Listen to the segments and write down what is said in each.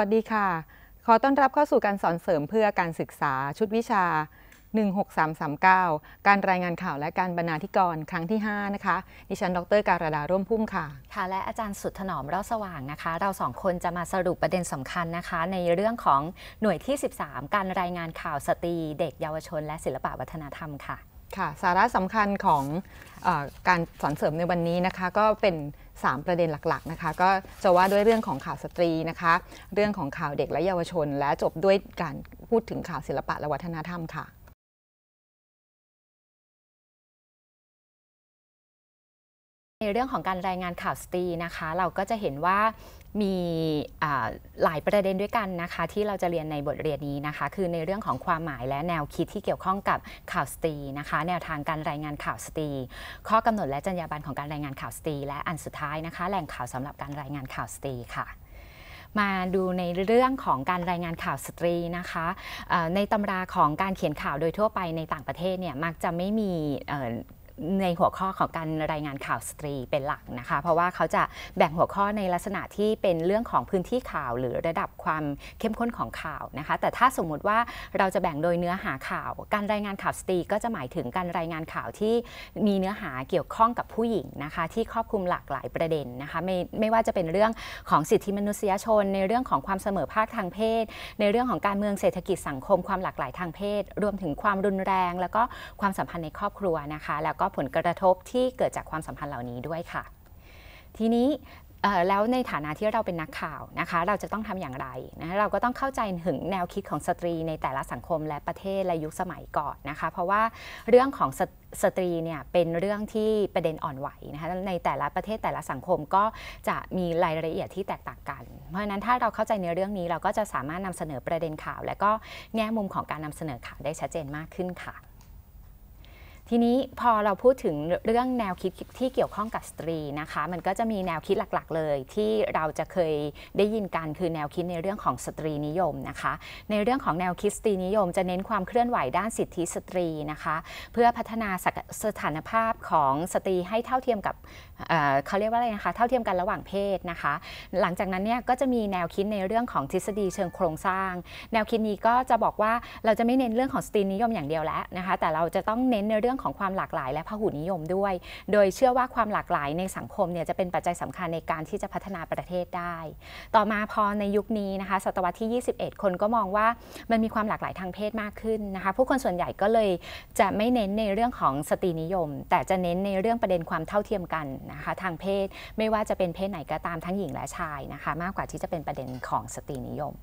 วัสดีค่ะ ขอต้อนรับเข้าสู่การสอนเสริมเพื่อการศึกษาชุดวิชา 16339 การรายงานข่าวและการบรรณาธิกรครั้งที่ 5 นะคะ ดิฉัน ดร การดา ร่วมพุ่มค่ะ ค่ะ และอาจารย์สุดถนอมรอดสว่างนะคะ เราสองคนจะมาสรุปประเด็นสำคัญนะคะ ในเรื่องของหน่วยที่ 13 การรายงานข่าวสตรีเด็กเยาวชน และศิลปวัฒนธรรมค่ะ ค่ะ สาระสำคัญของอการสอนเสริมในวันนี้นะคะก็เป็น3ประเด็นหลักๆ นะคะก็จะว่าด้วยเรื่องของข่าวสตรีนะคะเรื่องของข่าวเด็กและเยาวชน และจบด้วยการพูดถึงข่าวศิลปะและวัฒนธรรมค่ะในเรื่องของการรายงานข่าวสตรีนะคะเราก็จะเห็นว่ามีหลายประเด็นด้วยกันนะคะ ที่เราจะเรียนในบทเรียนนี้นะคะ คือในเรื่องของความหมายและแนวคิดที่เกี่ยวข้องกับข่าวสตรีนะคะแนวทางการรายงานข่าวสตรี ข้อกำหนดและจรรยาบรรณของการรายงานข่าวสตรี และอันสุดท้ายนะคะ แหล่งข่าวสำหรับการรายงานข่าวสตรีค่ะ มาดูในเรื่องของการรายงานข่าวสตรีนะคะในตำราของการเขียนข่าวโดยทั่วไปในต่างประเทศเนี่ยมักจะไม่มีในหัวข้อของการรายงานข่าวสตรีเป็นหลักนะคะ เพราะว่าเขาจะแบ่งหัวข้อในลักษณะที่เป็นเรื่องของพื้นที่ข่าวหรือระดับความเข้มข้นของข่าวนะคะ แต่ถ้าสมมุติว่าเราจะแบ่งโดยเนื้อหาข่าว การรายงานข่าวสตรี ก็จะหมายถึงการรายงานข่าวที่มีเนื้อหาเกี่ยวข้องกับผู้หญิงนะคะ ที่ครอบคลุมหลากหลายประเด็นนะคะไม่ไม่ว่าจะเป็นเรื่องของสิทธิมนุษยชน ในเรื่องของความเสมอภาคทางเพศ ในเรื่องของการเมืองเศรษฐกิจสังคมความหลากหลายทางเพศ รวมถึงความรุนแรง แล้วก็ความสัมพันธ์ในครอบครัวนะคะ แล้วก็ผลกระทบที่เกิดจากความสัมพันธ์เหล่านี้ด้วยค่ะ ทีนี้แล้วในฐานะที่เราเป็นนักข่าวนะคะเราจะต้องทำอย่างไรนะเราก็ต้องเข้าใจถึงแนวคิดของสตรีในแต่ละสังคมและประเทศและยุคสมัยก่อนนะคะเพราะว่าเรื่องของสสตรีเนี่ยเป็นเรื่องที่ประเด็นอ่อนไหวนะคะในแต่ละประเทศแต่ละสังคมก็จะมีรายละเอียดที่แตกต่างกัน เพราะฉะนั้นถ้าเราเข้าใจในเรื่องนี้เราก็จะสามารถนำเสนอประเด็นข่าว และก็แง่มุมของการนำเสนอข่าวได้ชัดเจนมากขึ้นค่ะทีนี้พอเราพูดถึงเรื่องแนวคิดที่เกี่ยวข้องกับสตรีนะคะ มันก็จะมีแนวคิดหลักๆ เลยที่เราจะเคยได้ยินกันคือแนวคิดในเรื่องของสตรีนิยมนะคะ ในเรื่องของแนวคิดสตรีนิยมจะเน้นความเคลื่อนไหวด้านสิทธิสตรีนะคะ เพื่อพัฒนาสถานภาพของสตรีให้เท่าเทียมกับเขาเรียกว่าอะไรนะคะ เท่าเทียมกันระหว่างเพศนะคะ หลังจากนั้นเนี่ยก็จะมีแนวคิดในเรื่องของทฤษฎีเชิงโครงสร้าง แนวคิดนี้ก็จะบอกว่าเราจะไม่เน้นเรื่องของสตรีนิยมอย่างเดียวแล้วนะคะ แต่เราจะต้องเน้นในเรื่องของความหลากหลาย และพหุนิยมด้วย โดยเชื่อว่าความหลากหลายในสังคมเนี่ยจะเป็นปัจจัยสำคัญในการที่จะพัฒนาประเทศได้ ต่อมาพอในยุคนี้นะคะ ศตวรรษที่21 คนก็มองว่ามันมีความหลากหลายทางเพศมากขึ้นนะคะ ผู้คนส่วนใหญ่ก็เลยจะไม่เน้นในเรื่องของสตรีนิยม แต่จะเน้นในเรื่องประเด็นความเท่าเทียมกันนะคะทางเพศไม่ว่าจะเป็นเพศไหนก็ตามทั้งหญิงและชายนะคะมากกว่าที่จะเป็นประเด็นของสตรีนิยม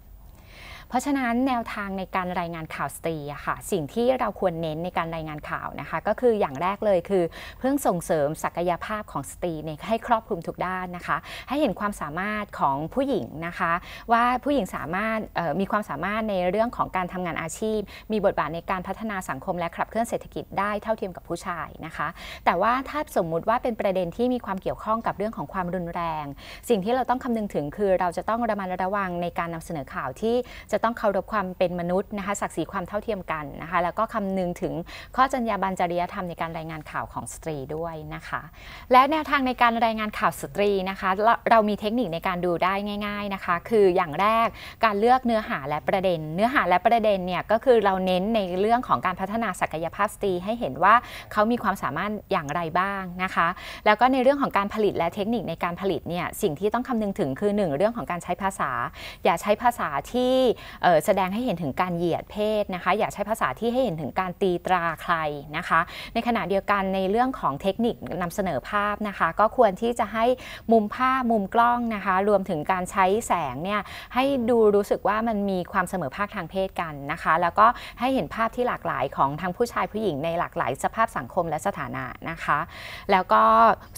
เพราะฉะนั้นแนวทางในการรายงานข่าวสตรีค่ะสิ่งที่เราควรเน้นในการรายงานข่าวนะคะก็คืออย่างแรกเลยคือเพื่อส่งเสริมศักยภาพของสตรีใให้ครอบคลุมทุกด้านนะคะ ให้เห็นความสามารถของผู้หญิงนะคะ ว่าผู้หญิงสามารถมีความสามารถในเรื่องของการทำงานอาชีพ มีบทบาทในการพัฒนาสังคมและขับเคลื่อนเศรษฐกิจได้เท่าเทียมกับผู้ชายนะคะ แต่ว่าถ้าสมมุติว่าเป็นประเด็นที่มีความเกี่ยวข้องกับเรื่องของความรุนแรง สิ่งที่เราต้องคำนึงถึงคือเราจะต้องระมัดระวังในการนำเสนอข่าวที่จะจะต้องเคารพความเป็นมนุษย์นะคะศักดิ์ศรีความเท่าเทียมกันนะคะแล้วก็คำนึงถึงข้อจรรยาบรรณจริยธรรมในการรายงานข่าวของสตรีด้วยนะคะ และแนวทางในการรายงานข่าวสตรีนะคะเราเรามีเทคนิคในการดูได้ง่าย ๆนะคะ คืออย่างแรกการเลือกเนื้อหาและประเด็น เนื้อหาและประเด็นเนี่ยก็คือเราเน้นในเรื่องของการพัฒนาศักยภาพสตรี ให้เห็นว่าเขามีความสามารถอย่างไรบ้างนะคะ แล้วก็ในเรื่องของการผลิตและเทคนิคในการผลิตเนี่ยสิ่งที่ต้องคำนึงถึงคือ1เรื่องของการใช้ภาษา อย่าใช้ภาษาที่แสดงให้เห็นถึงการเหยียดเพศนะคะ อย่าใช้ภาษาที่ให้เห็นถึงการตีตราใครนะคะ ในขณะเดียวกันในเรื่องของเทคนิคนำเสนอภาพนะคะ ก็ควรที่จะให้มุมภาพมุมกล้องนะคะ รวมถึงการใช้แสงเนี่ยให้ดูรู้สึกว่ามันมีความเสมอภาคทางเพศกันนะคะ แล้วก็ให้เห็นภาพที่หลากหลายของทั้งผู้ชายผู้หญิงในหลากหลายสภาพสังคมและสถานะนะคะ แล้วก็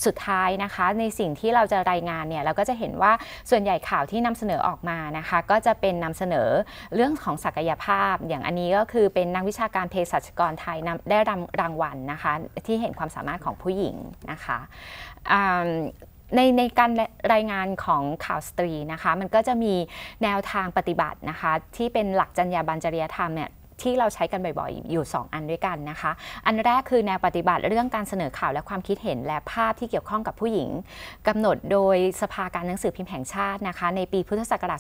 สุดท้ายนะคะในสิ่งที่เราจะรายงานเนี่ยเราก็จะเห็นว่าส่วนใหญ่ข่าวที่นำเสนอออกมานะคะ ก็จะเป็นนำเสนอเรื่องของศักยภาพอย่างอันนี้ก็คือเป็นนักวิชาการเภสัชกรไทยได้รางวัลนะคะ ที่เห็นความสามารถของผู้หญิงนะคะในในการรายงานของข่าวสตรีนะคะมันก็จะมีแนวทางปฏิบัตินะคะ ที่เป็นหลักจรรยาบรรจริยธรรมเนี่ยที่เราใช้กันบ่อยๆอยู่ 2 อันด้วยกันนะคะ อันแรกคือแนวปฏิบัติเรื่องการเสนอข่าวและความคิดเห็นและภาพที่เกี่ยวข้องกับผู้หญิง กำหนดโดยสภาการหนังสือพิมพ์แห่งชาตินะคะในปีพุทธศักราช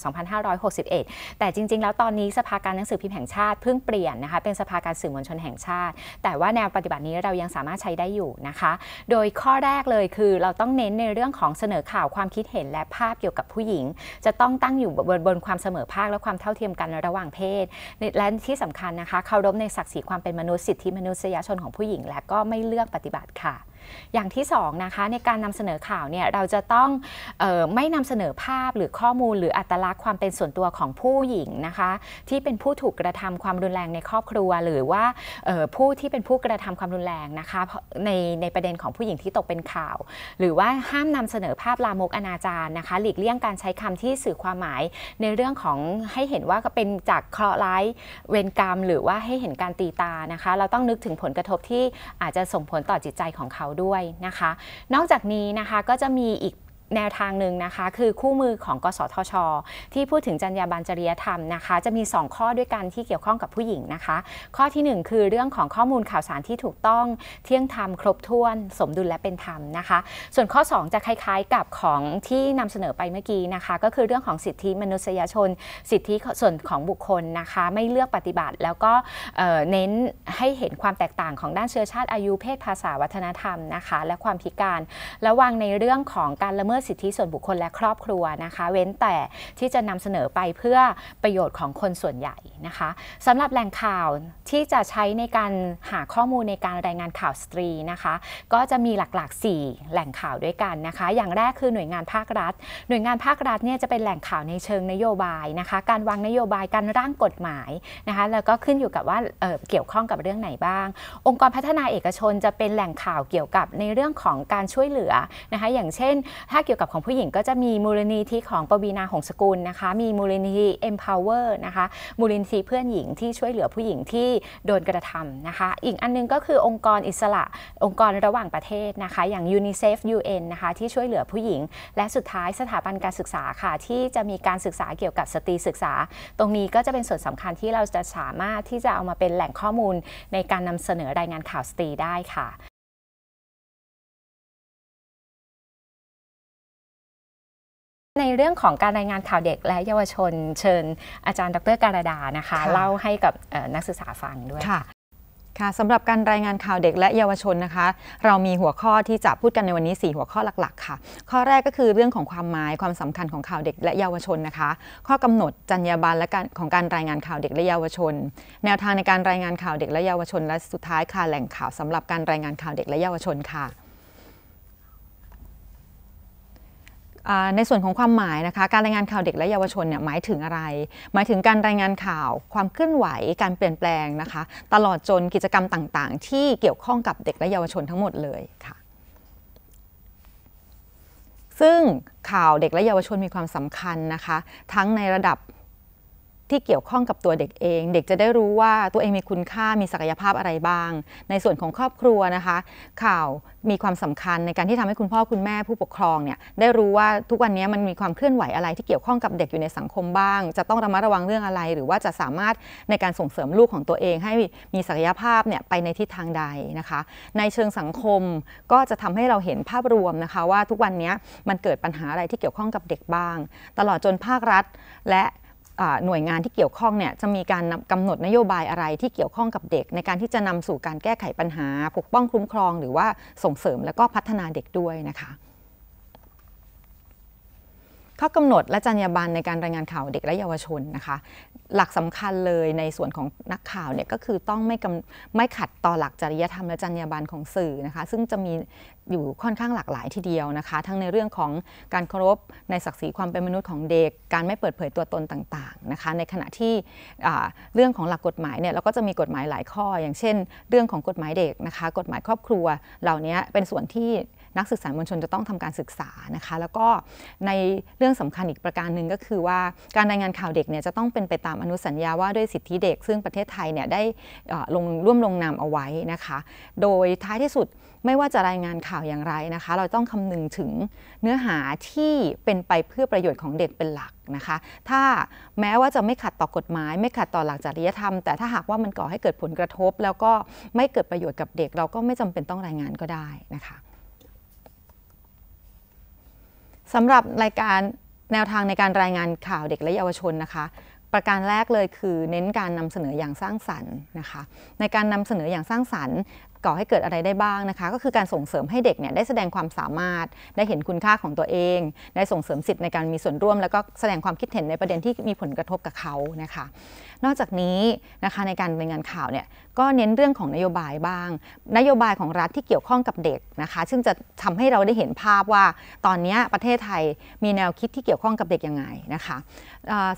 2561 แต่จริงๆ แล้วตอนนี้ สภาการหนังสือพิมพ์แห่งชาติเพิ่งเปลี่ยนนะคะเป็นสภาการสื่อมวลชนแห่งชาติ แต่ว่าแนวปฏิบัตินี้เรายังสามารถใช้ได้อยู่นะคะ โดยข้อแรกเลยคือเราต้องเน้นในเรื่องของเสนอข่าวความคิดเห็นและภาพเกี่ยวกับผู้หญิง จะต้องตั้งอยู่บนบนความเสมอภาคและความเท่าเทียมกันระหว่างเพศและที่สำคัญนะคะเคารพในศักดิ์ศรีความเป็นมนุษย์สิทธิมนุษยชนของผู้หญิง และก็ไม่เลือกปฏิบัติค่ะอย่างที่2นะคะในการนำเสนอข่าวเนี่ยเราจะต้องออไม่นำเสนอภาพหรือข้อมูล หรืออัตลักษณ์ความเป็นส่วนตัวของผู้หญิงนะคะที่เป็นผู้ถูกกระทำความรุนแรงในครอบครัว หรือว่าผู้ที่เป็นผู้กระทำความรุนแรงนะคะในในประเด็นของผู้หญิงที่ตกเป็นข่าว หรือว่าห้ามนำเสนอภาพลามกอนาจารนะคะ หลีกเลี่ยงการใช้คำที่สื่อความหมายในเรื่องของให้เห็นว่าเป็นจากเคราะห์ร้ายเวรกรรมหรือว่าให้เห็นการตีตานะคะเราต้องนึกถึงผลกระทบที่อาจจะส่งผลต่อจิตใจของเขาด้วยนะคะนอกจากนี้นะคะก็จะมีอีกแนวทางหนึ่งนะคะคือคู่มือของ กสทช ที่พูดถึงจรรยาบรรจริยธรรมนะคะ จะมี 2 ข้อด้วยกัน ที่เกี่ยวข้องกับผู้หญิงนะคะ ข้อที่ 1 คือเรื่องของข้อมูลข่าวสารที่ถูกต้องเที่ยงธรรมครบถ้วน สมดุลและเป็นธรรมนะคะ ส่วนข้อ 2 จะคล้ายๆกับของที่นำเสนอไปเมื่อกี้นะคะก็คือเรื่องของสิทธิมนุษยชน สิทธิส่วนของบุคคลนะคะไม่เลือกปฏิบัติแล้วก็เน้นให้เห็นความแตกต่างของด้านเชื้อชาติอายุเพศภาษาวัฒนธรรมนะคะ และความพิการระวังในเรื่องของการละเมิดดสิทธิส่วนบุคคลและครอบครัวนะคะ เว้นแต่ที่จะนำเสนอไปเพื่อประโยชน์ของคนส่วนใหญ่นะคะ สำหรับแหล่งข่าวที่จะใช้ในการหาข้อมูลในการรายงานข่าวสตรีนะคะ ก็จะมีหลักๆ 4 แหล่งข่าวด้วยกันนะคะอย่างแรกคือหน่วยงานภาครัฐ หน่วยงานภาครัฐเนี่ยจะเป็นแหล่งข่าวในเชิงนโยบายนะคะการวางนโยบายการร่างกฎหมายนะคะแล้วก็ขึ้นอยู่กับว่าเเกี่ยวข้องกับเรื่องไหนบ้าง องค์กรพัฒนาเอกชนจะเป็นแหล่งข่าวเกี่ยวกับในเรื่องของการช่วยเหลือนะคะอย่างเช่นถ้าเกี่ยวกับของผู้หญิงก็จะมีมูลนิธิของปวีนาหงสกุลนะคะ มีมูลนิธิ empower นะคะมูลนิธิเพื่อนหญิงที่ช่วยเหลือผู้หญิงที่โดนกระทำนะคะ อีกอันนึงก็คือองค์กรอิสระ องค์กรระหว่างประเทศนะคะ อย่าง UNICEF UN นะคะ ที่ช่วยเหลือผู้หญิง และสุดท้ายสถาบันการศึกษาค่ะ ที่จะมีการศึกษาเกี่ยวกับสตรีศึกษาตรงนี้ก็จะเป็นส่วนสำคัญที่เราจะสามารถที่จะเอามาเป็นแหล่งข้อมูลในการนำเสนอรายงานข่าวสตรีได้ค่ะในเรื่องของการรายงานข่าวเด็กและเยาวชน เชิญอาจารย์ ดรการดา นะคะเล่าให้กับนักศึกษาฟังด้วยค่ะค่ะสำหรับการรายงานข่าวเด็กและเยาวชนนะคะ เรามีหัวข้อที่จะพูดกันในวันนี้ 4 หัวข้อหลักๆค่ะข้อแรกก็คือเรื่องของความหมายความสำคัญของข่าวเด็กและเยาวชนนะคะ ข้อกำหนดจรรยาบรรณและการของการรายงานข่าวเด็กและเยาวชน แนวทางในการรายงานข่าวเด็กและเยาวชน และสุดท้ายค่ะแหล่งข่าวสำหรับการรายงานข่าวเด็กและเยาวชนค่ะในส่วนของความหมายนะคะการรายงานข่าวเด็กและเยาวชนเนี่ยหมายถึงอะไร หมายถึงการรายงานข่าวความเคลื่อนไหวการเปลี่ยนแปลงนะคะตลอดจนกิจกรรมต่างๆ ที่เกี่ยวข้องกับเด็กและเยาวชนทั้งหมดเลยค่ะ ซึ่งข่าวเด็กและเยาวชนมีความสำคัญนะคะ ทั้งในระดับที่เกี่ยวข้องกับตัวเด็กเอง เด็กจะได้รู้ว่าตัวเองมีคุณค่ามีศักยภาพอะไรบ้าง ในส่วนของครอบครัวนะคะ ข่าวมีความสำคัญในการที่ทำให้คุณพ่อคุณแม่ผู้ปกครองเนี่ย ได้รู้ว่าทุกวันนี้มันมีความเคลื่อนไหวอะไรที่เกี่ยวข้องกับเด็กอยู่ในสังคมบ้าง จะต้องระมัดระวังเรื่องอะไร หรือว่าจะสามารถในการส่งเสริมลูกของตัวเอง ให้มีศักยภาพเนี่ยไปในทิศทางใดนะคะ ในเชิงสังคมก็จะทำให้เราเห็นภาพรวมนะคะว่าทุกวันนี้มันเกิดปัญหาอะไรที่เกี่ยวข้องกับเด็กบ้าง ตลอดจนภาครัฐ และหน่วยงานที่เกี่ยวข้องเนี่ยจะมีการกำหนดนโยบายอะไรที่เกี่ยวข้องกับเด็กในการที่จะนำสู่การแก้ไขปัญหาปกป้องคุ้มครองหรือว่าส่งเสริมและก็พัฒนาเด็กด้วยนะคะข้อกำหนด และจรรยาบรรณในการรายงานข่าวเด็กและเยาวชนนะคะหลักสำคัญเลยในส่วนของนักข่าวเนี่ยก็คือต้องไม่ไม่ขัดต่อหลักจริยธรรมและจรรยาบรรณของสื่อนะคะ ซึ่งจะมีอยู่ค่อนข้างหลากหลายทีเดียวนะคะ ทั้งในเรื่องของการเคารพในศักดิ์ศรีความเป็นมนุษย์ของเด็ก การไม่เปิดเผยตัวตนต่างๆนะคะ ในขณะที่เรื่องของหลักกฎหมายเนี่ยเราก็จะมีกฎหมายหลายข้อ อย่างเช่น เรื่องของกฎหมายเด็กนะคะ กฎหมายครอบครัวเหล่านี้เป็นส่วนที่นักศึกษามวลชนจะต้องทำการศึกษานะคะ แล้วก็ในเรื่องสำคัญอีกประการหนึ่งก็คือว่าการรายงานข่าวเด็กเนี่ยจะต้องเป็นไปตามอนุสัญญาว่า ด้วยสิทธิเด็ก ซึ่งประเทศไทยเนี่ยได้ลงร่วมลงนามเอาไว้นะคะ โดยท้ายที่สุดไม่ว่าจะรายงานข่าวอย่างไรนะคะ เราต้องคำนึงถึงเนื้อหาที่เป็นไปเพื่อประโยชน์ของเด็กเป็นหลักนะคะ ถ้าแม้ว่าจะไม่ขัดต่อกฎหมาย ไม่ขัดต่อหลักจริยธรรมแต่ถ้าหากว่ามันก่อให้เกิดผลกระทบ แล้วก็ไม่เกิดประโยชน์กับเด็ก เราก็ไม่จำเป็นต้องรายงานก็ได้นะคะสำหรับรายการแนวทางในการรายงานข่าวเด็กและเยาวชนนะคะ ประการแรกเลยคือเน้นการนำเสนออย่างสร้างสรรค์นะคะในการนำเสนออย่างสร้างสรรค์ก่อให้เกิดอะไรได้บ้างนะคะ ก็คือการส่งเสริมให้เด็กเนี่ยได้แสดงความสามารถได้เห็นคุณค่าของตัวเอง ได้ส่งเสริมสิทธิ์ในการมีส่วนร่วม แล้วก็แสดงความคิดเห็นในประเด็นที่มีผลกระทบกับเขานะคะ นอกจากนี้นะคะในการรายงานข่าวเนี่ยก็เน้นเรื่องของนโยบายบ้าง นโยบายของรัฐที่เกี่ยวข้องกับเด็กนะคะ ซึ่งจะทำให้เราได้เห็นภาพว่า ตอนนี้ประเทศไทยมีแนวคิดที่เกี่ยวข้องกับเด็กยังไงนะคะ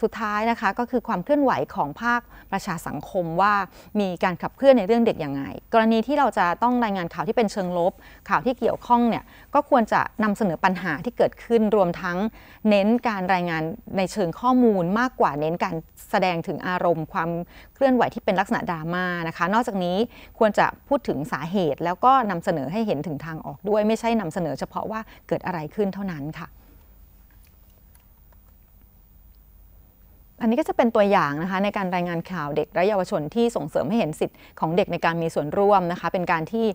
สุดท้ายนะคะก็คือความเคลื่อนไหวของภาคประชาสังคมว่ามีการขับเคลื่อนในเรื่องเด็กยังไง กรณีที่เราจะต้องรายงานข่าวที่เป็นเชิงลบ ข่าวที่เกี่ยวข้องเนี่ยก็ควรจะนำเสนอปัญหาที่เกิดขึ้นรวมทั้งเน้นการรายงานในเชิงข้อมูลมากกว่าเน้นการแสดงถึงอารมณ์ ความเคลื่อนไหวที่เป็นลักษณะดราม่านะคะ นอกจากนี้ควรจะพูดถึงสาเหตุ แล้วก็นำเสนอให้เห็นถึงทางออกด้วย ไม่ใช่นำเสนอเฉพาะว่าเกิดอะไรขึ้นเท่านั้นค่ะอันนี้ก็จะเป็นตัวอย่างนะคะในการรายงานข่าวเด็ก และเยาวชนที่ส่งเสริมให้เห็นสิทธิ์ของเด็กในการมีส่วนร่วมนะคะ เป็นการที่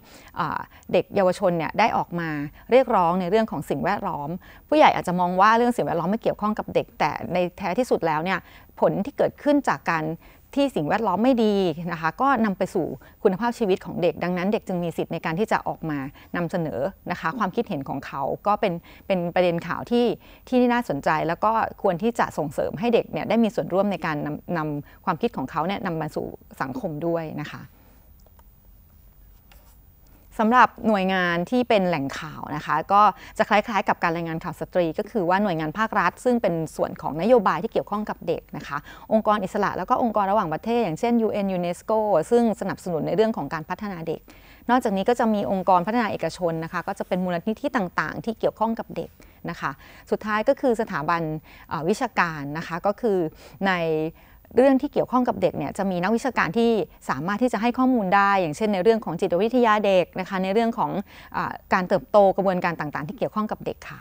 เด็กเยาวชนเนี่ยได้ออกมาเรียกร้องในเรื่องของสิ่งแวดล้อม ผู้ใหญ่อาจจะมองว่าเรื่องสิ่งแวดล้อมไม่เกี่ยวข้องกับเด็กแต่ในแท้ที่สุดแล้วเนี่ยผลที่เกิดขึ้นจากการที่สิ่งแวดล้อมไม่ดีนะคะ ก็นำไปสู่คุณภาพชีวิตของเด็ก ดังนั้นเด็กจึงมีสิทธิ์ในการที่จะออกมานำเสนอนะคะ ความคิดเห็นของเขาก็เป็นเป็นประเด็นข่าวที่ที่น่าสนใจ แล้วก็ควรที่จะส่งเสริมให้เด็กเนี่ยได้มีส่วนร่วมในการนำนำความคิดของเขาเนี่ยนำมาสู่สังคมด้วยนะคะสำหรับหน่วยงานที่เป็นแหล่งข่าวนะคะก็จะคล้ายๆกับการรายงานข่าวสตรี ก็คือว่าหน่วยงานภาครัฐ ซึ่งเป็นส่วนของนโยบายที่เกี่ยวข้องกับเด็กนะคะองค์กรอิสระแล้วก็องค์กรระหว่างประเทศอย่างเช่น UN UNESCO ซึ่งสนับสนุนในเรื่องของการพัฒนาเด็ก นอกจากนี้ก็จะมีองค์กรพัฒนาเอกชนนะคะก็จะเป็นมูลนิธิต่างๆ ที่เกี่ยวข้องกับเด็กนะคะ สุดท้ายก็คือสถาบันวิชาการนะคะก็คือในเรื่องที่เกี่ยวข้องกับเด็กเนี่ยจะมีนักวิชาการที่สามารถที่จะให้ข้อมูลได้ อย่างเช่นในเรื่องของจิตวิทยาเด็กนะคะ ในเรื่องของอการเติบโตกระบวนการต่างๆ ที่เกี่ยวข้องกับเด็กค่ะ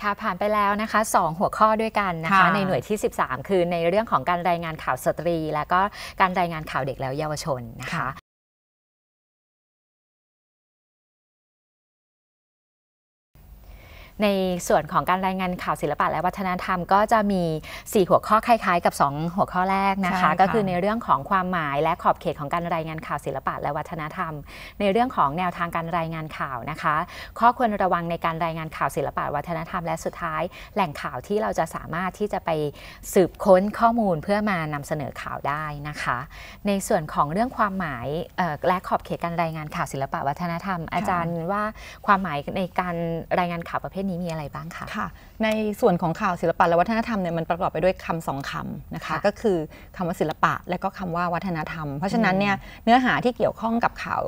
ค่ะผ่านไปแล้วนะคะ 2 หัวข้อด้วยกันนะคะ ในหน่วยที่ 13 คือในเรื่องของการรายงานข่าวสตรี และก็การรายงานข่าวเด็กแล้วเยาวชนนะคะในส่วนของการรายงานข่าวศิลปะและวัฒนธรรม ก็จะมี 4 หัวข้อคล้ายๆ กับ 2 หัวข้อแรกนะคะ ก็คือในเรื่องของความหมายและขอบเขตของการรายงานข่าวศิลปะและวัฒนธรรม ในเรื่องของแนวทางการรายงานข่าวนะคะ ข้อควรระวังในการรายงานข่าวศิลปะ วัฒนธรรม และสุดท้าย แหล่งข่าวที่เราจะสามารถที่จะไปสืบค้นข้อมูลเพื่อมานำเสนอข่าวได้นะคะ ในส่วนของเรื่องความหมายและขอบเขตการรายงานข่าวศิลปะวัฒนธรรม อาจารย์ว่าความหมายในการรายงานข่าวประเภทนี้มีอะไรบ้างคะค่ะ ในส่วนของข่าวศิลปะและวัฒนธรรมเนี่ยมันประกอบไปด้วยคำสองคำนะคะก็คือคำว่าศิลปะและก็คำว่าวัฒนธรรมเพราะฉะนั้นเนี่ยเนื้อหาที่เกี่ยวข้องกับข่าว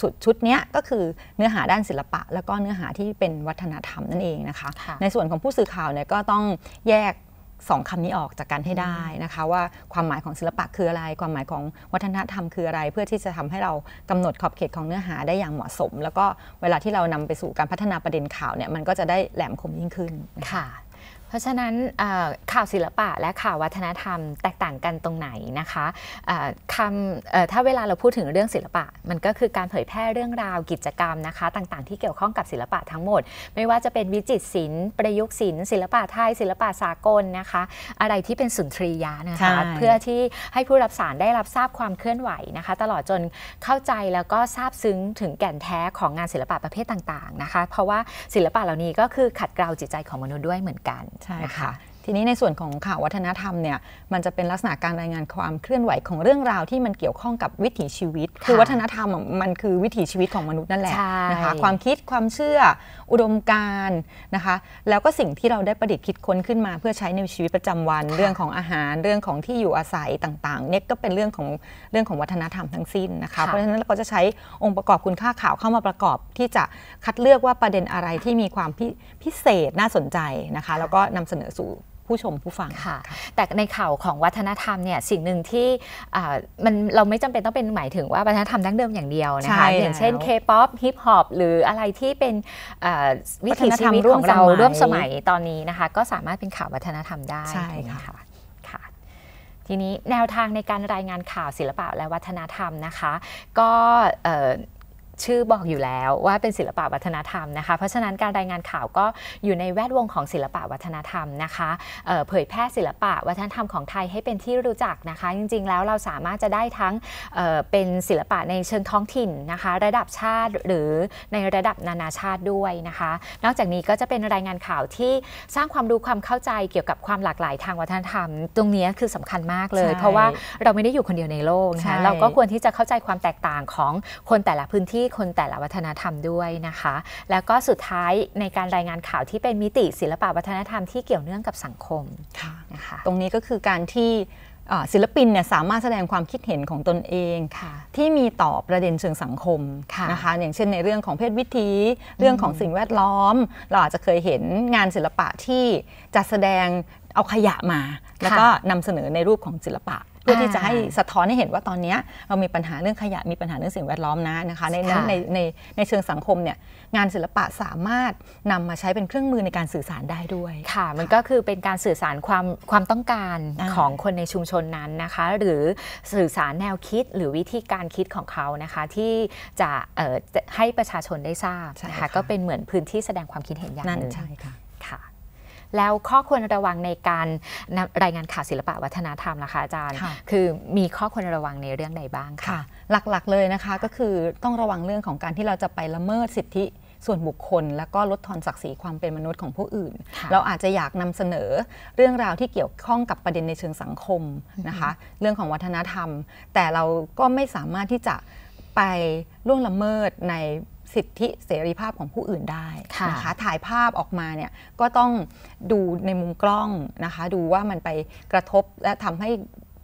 ชุดชุดนี้ก็คือเนื้อหาด้านศิลปะ แล้วก็เนื้อหาที่เป็นวัฒนธรรมนั่นเองนะคะในส่วนของผู้สื่อข่าวเนี่ย ก็ต้องแยกสองคำนี้ออกจากกันให้ได้นะคะ ว่าความหมายของศิลปะคืออะไร ความหมายของวัฒนธรรมคืออะไร เพื่อที่จะทำให้เรากำหนดขอบเขตของเนื้อหาได้อย่างเหมาะสม แล้วก็เวลาที่เรานำไปสู่การพัฒนาประเด็นข่าวเนี่ยมันก็จะได้แหลมคมยิ่งขึ้นค่ะเพราะฉะนั้นข่าวศิลปะและข่าววัฒนธรรม แตกต่างกันตรงไหนนะคะคำถ้าเวลาเราพูดถึงเรื่องศิลปะมันก็คือการเผยแพร่เรื่องราวกิจกรรมนะคะ ต่างๆ ที่เกี่ยวข้องกับศิลปะทั้งหมด ไม่ว่าจะเป็นวิจิตรศิลป์ประยุกต์ศิลป์ศิลปะไทยศิลปะสากลนะคะอะไรที่เป็นสุนทรียะนะคะเพื่อที่ให้ผู้รับสารได้รับทราบความเคลื่อนไหวนะคะ ตลอดจนเข้าใจแล้วก็ทราบซึ้งถึงแก่นแท้ของงานศิลปะประเภทต่างๆนะคะเพราะว่าศิลปะเหล่านี้ก็คือขัดเกลาจิตใจของมนุษย์ด้วยเหมือนกันใช่ค่ะีนี้ในส่วนของข่าววัฒนธรรมเนี่ยมันจะเป็นลักษณะการรายงานความเคลื่อนไหวของเรื่องราวที่มันเกี่ยวข้องกับวิถีชีวิต คือวัฒนธรรมมันคือวิถีชีวิตของมนุษย์นั่นแหละนะคะความคิดความเชื่อ อุดมการนะคะแล้วก็สิ่งที่เราได้ประดิษฐ์คิดค้นขึ้นมา เพื่อใช้ในชีวิตประจำวัน เรื่องของอาหารเรื่องของที่อยู่อาศัยต่างๆ เนี่ยก็เป็นเรื่องของเรื่องของวัฒนธรรมทั้งสิ้นนะคะ เพราะฉะนั้นเราก็จะใช้องค์ประกอบคุณค่าข่าวเข้ามาประกอบ ที่จะคัดเลือกว่าประเด็นอะไรที่มีความพิเศษน่าสนใจนะคะแล้วก็นำเสนอสู่ผู้ชมผู้ฟังค่ะแต่ในข่าวของวัฒนธรรมเนี่ยสิ่งหนึ่งที่มันเราไม่จำเป็นต้องเป็นหมายถึงว่า วัฒนธรรมดั้งเดิมอย่างเดียวนะคะอย่างเช่นเคป๊อปฮิปฮอปหรืออะไรที่เป็นวิถีชีวิตของเรา ร่วมสมัยตอนนี้นะคะก็สามารถเป็นข่าววัฒนธรรมได้ใช่ค่ะทีนี้แนวทางในการรายงานข่าวศิลปะ และวัฒนธรรมนะคะ ก็ชื่อบอกอยู่แล้วว่าเป็นศิลปะวัฒนธรรมนะคะ เพราะฉะนั้นการรายงานข่าวก็อยู่ในแวดวงของศิลปะวัฒนธรรมนะคะเผยแพร่ศิลปะวัฒนธรรมของไทยให้เป็นที่รู้จักนะคะ จริงๆแล้วเราสามารถจะได้ทั้งเเป็นศิลปะในเชิงท้องถิ่นนะคะ ระดับชาติหรือในระดับนานาชาติด้วยนะคะ นอกจากนี้ก็จะเป็นรายงานข่าวที่สร้างความรู้ความเข้าใจเกี่ยวกับความหลากหลายทางวัฒนธรรม ตรงนี้คือสำคัญมากเลย เพราะว่าเราไม่ได้อยู่คนเดียวในโลกนะคะเราก็ควรที่จะเข้าใจความแตกต่างของคนแต่ละพื้นที่คนแต่ละวัฒนธรรมด้วยนะคะ แล้วก็สุดท้ายในการรายงานข่าวที่เป็นมิติศิลปะวัฒนธรรมที่เกี่ยวเนื่องกับสังคมนะคะตรงนี้ก็คือการที่ศิลปินเนี่ยสามารถแสดงความคิดเห็นของตนเองที่มีต่อประเด็นเชิงสังคมะนะคะอย่างเช่น ในเรื่องของเพศวิถีเรื่องของสิ่งแวดล้อมเราอาจจะเคยเห็นงานศิลปะที่จัดแสดงเอาขยะมา แล้วก็นำเสนอในรูปของศิลปะเพื่อที่จะให้สะท้อนให้เห็นว่าตอนนี้เรามีปัญหาเรื่องขยะมีปัญหาเรื่องสิ่งแวดล้อมนะนะคะ ในในในในเชิงสังคมเนี่ยงานศิลปะสามารถนำมาใช้เป็นเครื่องมือในการสื่อสารได้ด้วยค่ะ มันก็คือเป็นการสื่อสารความความต้องการของคนในชุมชนนั้นนะคะ หรือสื่อสารแนวคิดหรือวิธีการคิดของเขานะคะที่จะให้ประชาชนได้ทราบนะคะก็เป็นเหมือนพื้นที่แสดงความคิดเห็นอย่างนึ้งใช่ค่ะแล้วข้อควรระวังในการรายงานข่าวศิลปะวัฒนธรรมนะคะอาจารย์ คือมีข้อควรระวังในเรื่องใดบ้างค่ะ หลักๆเลยนะคะก็คือต้องระวังเรื่องของการที่เราจะไปละเมิดสิทธิส่วนบุคคลแล้วก็ลดทอนศักดิ์ศรีความเป็นมนุษย์ของผู้อื่น เราอาจจะอยากนำเสนอเรื่องราวที่เกี่ยวข้องกับประเด็นในเชิงสังคมนะคะ เรื่องของวัฒนธรรม แต่เราก็ไม่สามารถที่จะไปล่วงละเมิดในสิทธิเสรีภาพของผู้อื่นได้ นะคะ ถ่ายภาพออกมาเนี่ย ก็ต้องดูในมุมกล้องนะคะ ดูว่ามันไปกระทบและทำให้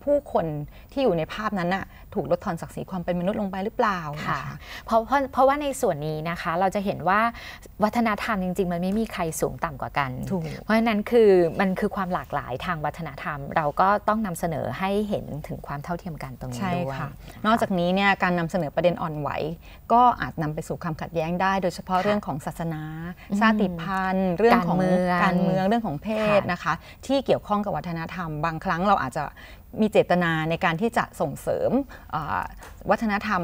ผู้คนที่อยู่ในภาพนั้นน่ะถูกลดทอนศักดิ์ศรีความเป็นมนุษย์ลงไปหรือเปล่าค่ะเพราะเพราะว่าในส่วนนี้นะคะ เราจะเห็นว่าวัฒนธรรมจริงๆมันไม่มีใครสูงต่ำกว่ากัน เพราะฉะนั้นคือมันคือความหลากหลายทางวัฒนธรรมเราก็ต้องนำเสนอให้เห็นถึงความเท่าเทียมกันตรงนี้ด้วยนอกจากนี้เนี่ยการนำเสนอประเด็นอ่อนไหวก็อาจนำไปสู่ความขัดแย้งได้ โดยเฉพาะเรื่องของศาสนาชาติพันธุ์เรื่องของการเมืองเรื่องของเพศนะคะ ที่เกี่ยวข้องกับวัฒนธรรม บางครั้งเราอาจจะมีเจตนาในการที่จะส่งเสริมวัฒนธรรม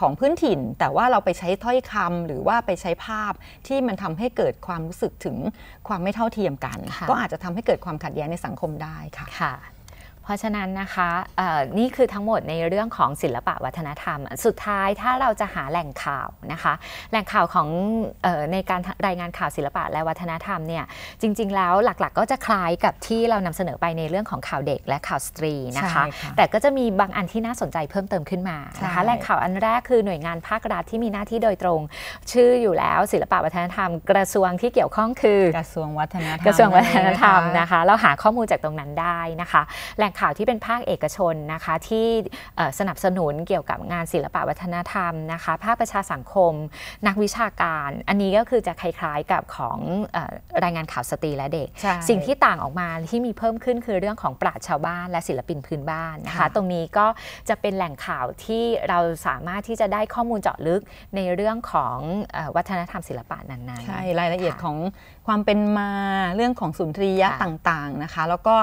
ของพื้นถิ่น แต่ว่าเราไปใช้ถ้อยคำหรือว่าไปใช้ภาพที่มันทำให้เกิดความรู้สึกถึงความไม่เท่าเทียมกัน ก็อาจจะทำให้เกิดความขัดแย้งในสังคมได้ค่ะราะฉะนั้นนะคะนี่คือทั้งหมดในเรื่องของศิลปะวัฒนธรรม สุดท้ายถ้าเราจะหาแหล่งข่าวนะคะแหล่งข่าวของออในการรายงานข่าวศิลปะและวัฒนธรรมเนี่ยจริงๆแล้วหลักๆ ก็จะคล้ายกับที่เรานำเสนอไปในเรื่องของข่าวเด็กและข่าวสตรีนะคะคะแต่ก็จะมีบางอันที่น่าสนใจเพิ่มเติมขึ้นมานะคะแหล่งข่าวอันแรกคือหน่วยงานภาครัฐที่มีหน้าที่โดยตรง ชื่ออยู่แล้วศิลปะวัฒนธรรม กระทรวงที่เกี่ยวข้องคือกระทรวงวัฒนธรรมกระทรวงวัฒนธรรมนะคะ เราหาข้อมูลจากตรงนั้นได้นะคะแหล่งข่าวที่เป็นภาคเอกชนนะคะที่สนับสนุนเกี่ยวกับงานศิลปะวัฒนธรรมนะคะภาคประชาสังคม นักวิชาการ อันนี้ก็คือจะคล้ายๆ กับของรายงานข่าวสตรีและเด็ก สิ่งที่ต่างออกมาที่มีเพิ่มขึ้นคือ เรื่องของปราชชาวบ้านและศิลปินพื้นบ้านนะคะ ตรงนี้ก็จะเป็นแหล่งข่าวที่เราสามารถที่จะได้ข้อมูลเจาะลึกในเรื่องของวัฒนธรรม ศิลปะนั้นๆใช่รายละเอียดของความเป็นมาเรื่องของสุนทรียะต่าง ๆ นะคะ แล้วก็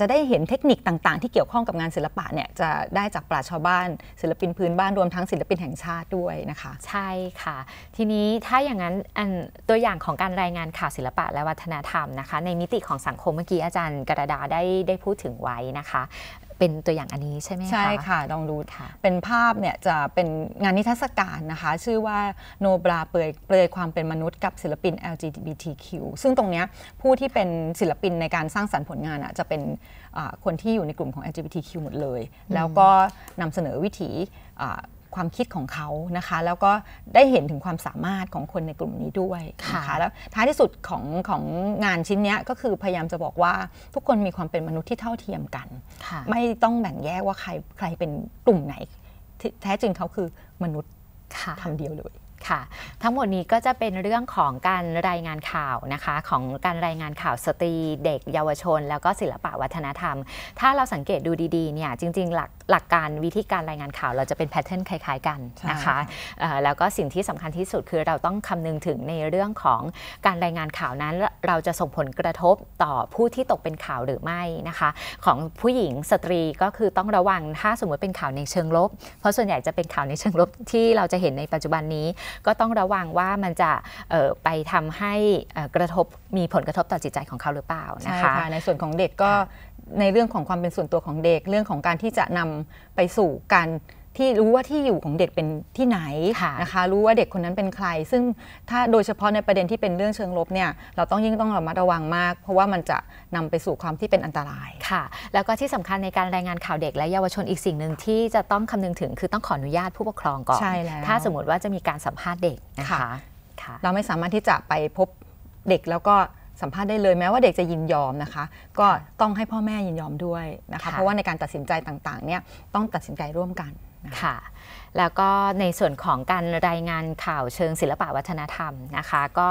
จะได้เห็นเทคนิคต่างๆ ที่เกี่ยวข้องกับงานศิลปะเนี่ยจะได้จากปราชาวบ้านศิลปินพื้นบ้านรวมทั้งศิลปินแห่งชาติด้วยนะคะ ใช่ค่ะ ทีนี้ถ้าอย่างนั้นตัวอย่างของการรายงานข่าวศิลปะและวัฒนธรรมนะคะ ในมิติของสังคมเมื่อกี้ อาจารย์กระดาได้ได้พูดถึงไว้นะคะเป็นตัวอย่างอันนี้ใช่ไหมคะ ใช่ค่ะลองดูค่ะ เป็นภาพเนี่ยจะเป็นงานนิทรรศการนะคะ ชื่อว่าโนบราเปลยเปลยความเป็นมนุษย์กับศิลปิน LGBTQ ซึ่งตรงเนี้ยผู้ที่เป็นศิลปินในการสร้างสรรค์ผลงานอ่ะจะเป็นคนที่อยู่ในกลุ่มของ LGBTQ หมดเลย แล้วก็นำเสนอวิถีความคิดของเขานะคะแล้วก็ได้เห็นถึงความสามารถของคนในกลุ่มนี้ด้วยนะคะแล้วท้ายที่สุดของของงานชิ้นนี้ก็คือพยายามจะบอกว่าทุกคนมีความเป็นมนุษย์ที่เท่าเทียมกัน ไม่ต้องแบ่งแยกว่าใครใครเป็นกลุ่มไหน แท้จริงเขาคือมนุษย์ทำเดียวเลยค่ะทั้งหมดนี้ก็จะเป็นเรื่องของการรายงานข่าวนะคะ ของการรายงานข่าวสตรี เด็กเยาวชน แล้วก็ศิลปะวัฒนธรรม ถ้าเราสังเกตดูดีๆเนี่ยจริงๆหลักหลักการวิธีการรายงานข่าวเราจะเป็นแพทเทิร์นคล้าย ๆกันนะคะแล้วก็สิ่งที่สำคัญที่สุดคือเราต้องคำนึงถึงในเรื่องของการรายงานข่าวนั้น เราจะส่งผลกระทบต่อผู้ที่ตกเป็นข่าวหรือไม่นะคะ ของผู้หญิงสตรีก็คือต้องระวังถ้าสมมติเป็นข่าวในเชิงลบเพราะส่วนใหญ่จะเป็นข่าวในเชิงลบที่เราจะเห็นในปัจจุบันนี้ก็ต้องระวังว่ามันจะไปทำให้กระทบมีผลกระทบต่อจิตใจของเขาหรือเปล่านะคะในส่วนของเด็กก็ในเรื่องของความเป็นส่วนตัวของเด็ก เรื่องของการที่จะนำไปสู่การที่รู้ว่าที่อยู่ของเด็กเป็นที่ไหนนะคะรู้ว่าเด็กคนนั้นเป็นใคร ซึ่งถ้าโดยเฉพาะในประเด็นที่เป็นเรื่องเชิงลบเนี่ยเราต้องยิ่งต้องระมัดระวังมาก เพราะว่ามันจะนำไปสู่ความที่เป็นอันตรายค่ะ แล้วก็ที่สำคัญในการรายงานข่าวเด็กและเยาวชนอีกสิ่งหนึ่งที่จะต้องคำนึงถึงคือต้องขออนุญาตผู้ปกครองก่อนใช่แล้วถ้าสมมติว่าจะมีการสัมภาษณ์เด็กนะคะคะเราไม่สามารถที่จะไปพบเด็กแล้วก็สัมภาษณ์ได้เลยแม้ว่าเด็กจะยินยอมนะคะ ก็ต้องให้พ่อแม่ยินยอมด้วยนะคะ เพราะว่าในการตัดสินใจต่างๆเนี่ยต้องตัดสินใจร่วมกัน啊。แล้วก็ในส่วนของการรายงานข่าวเชิงศิลปะวัฒนธรรมนะคะก็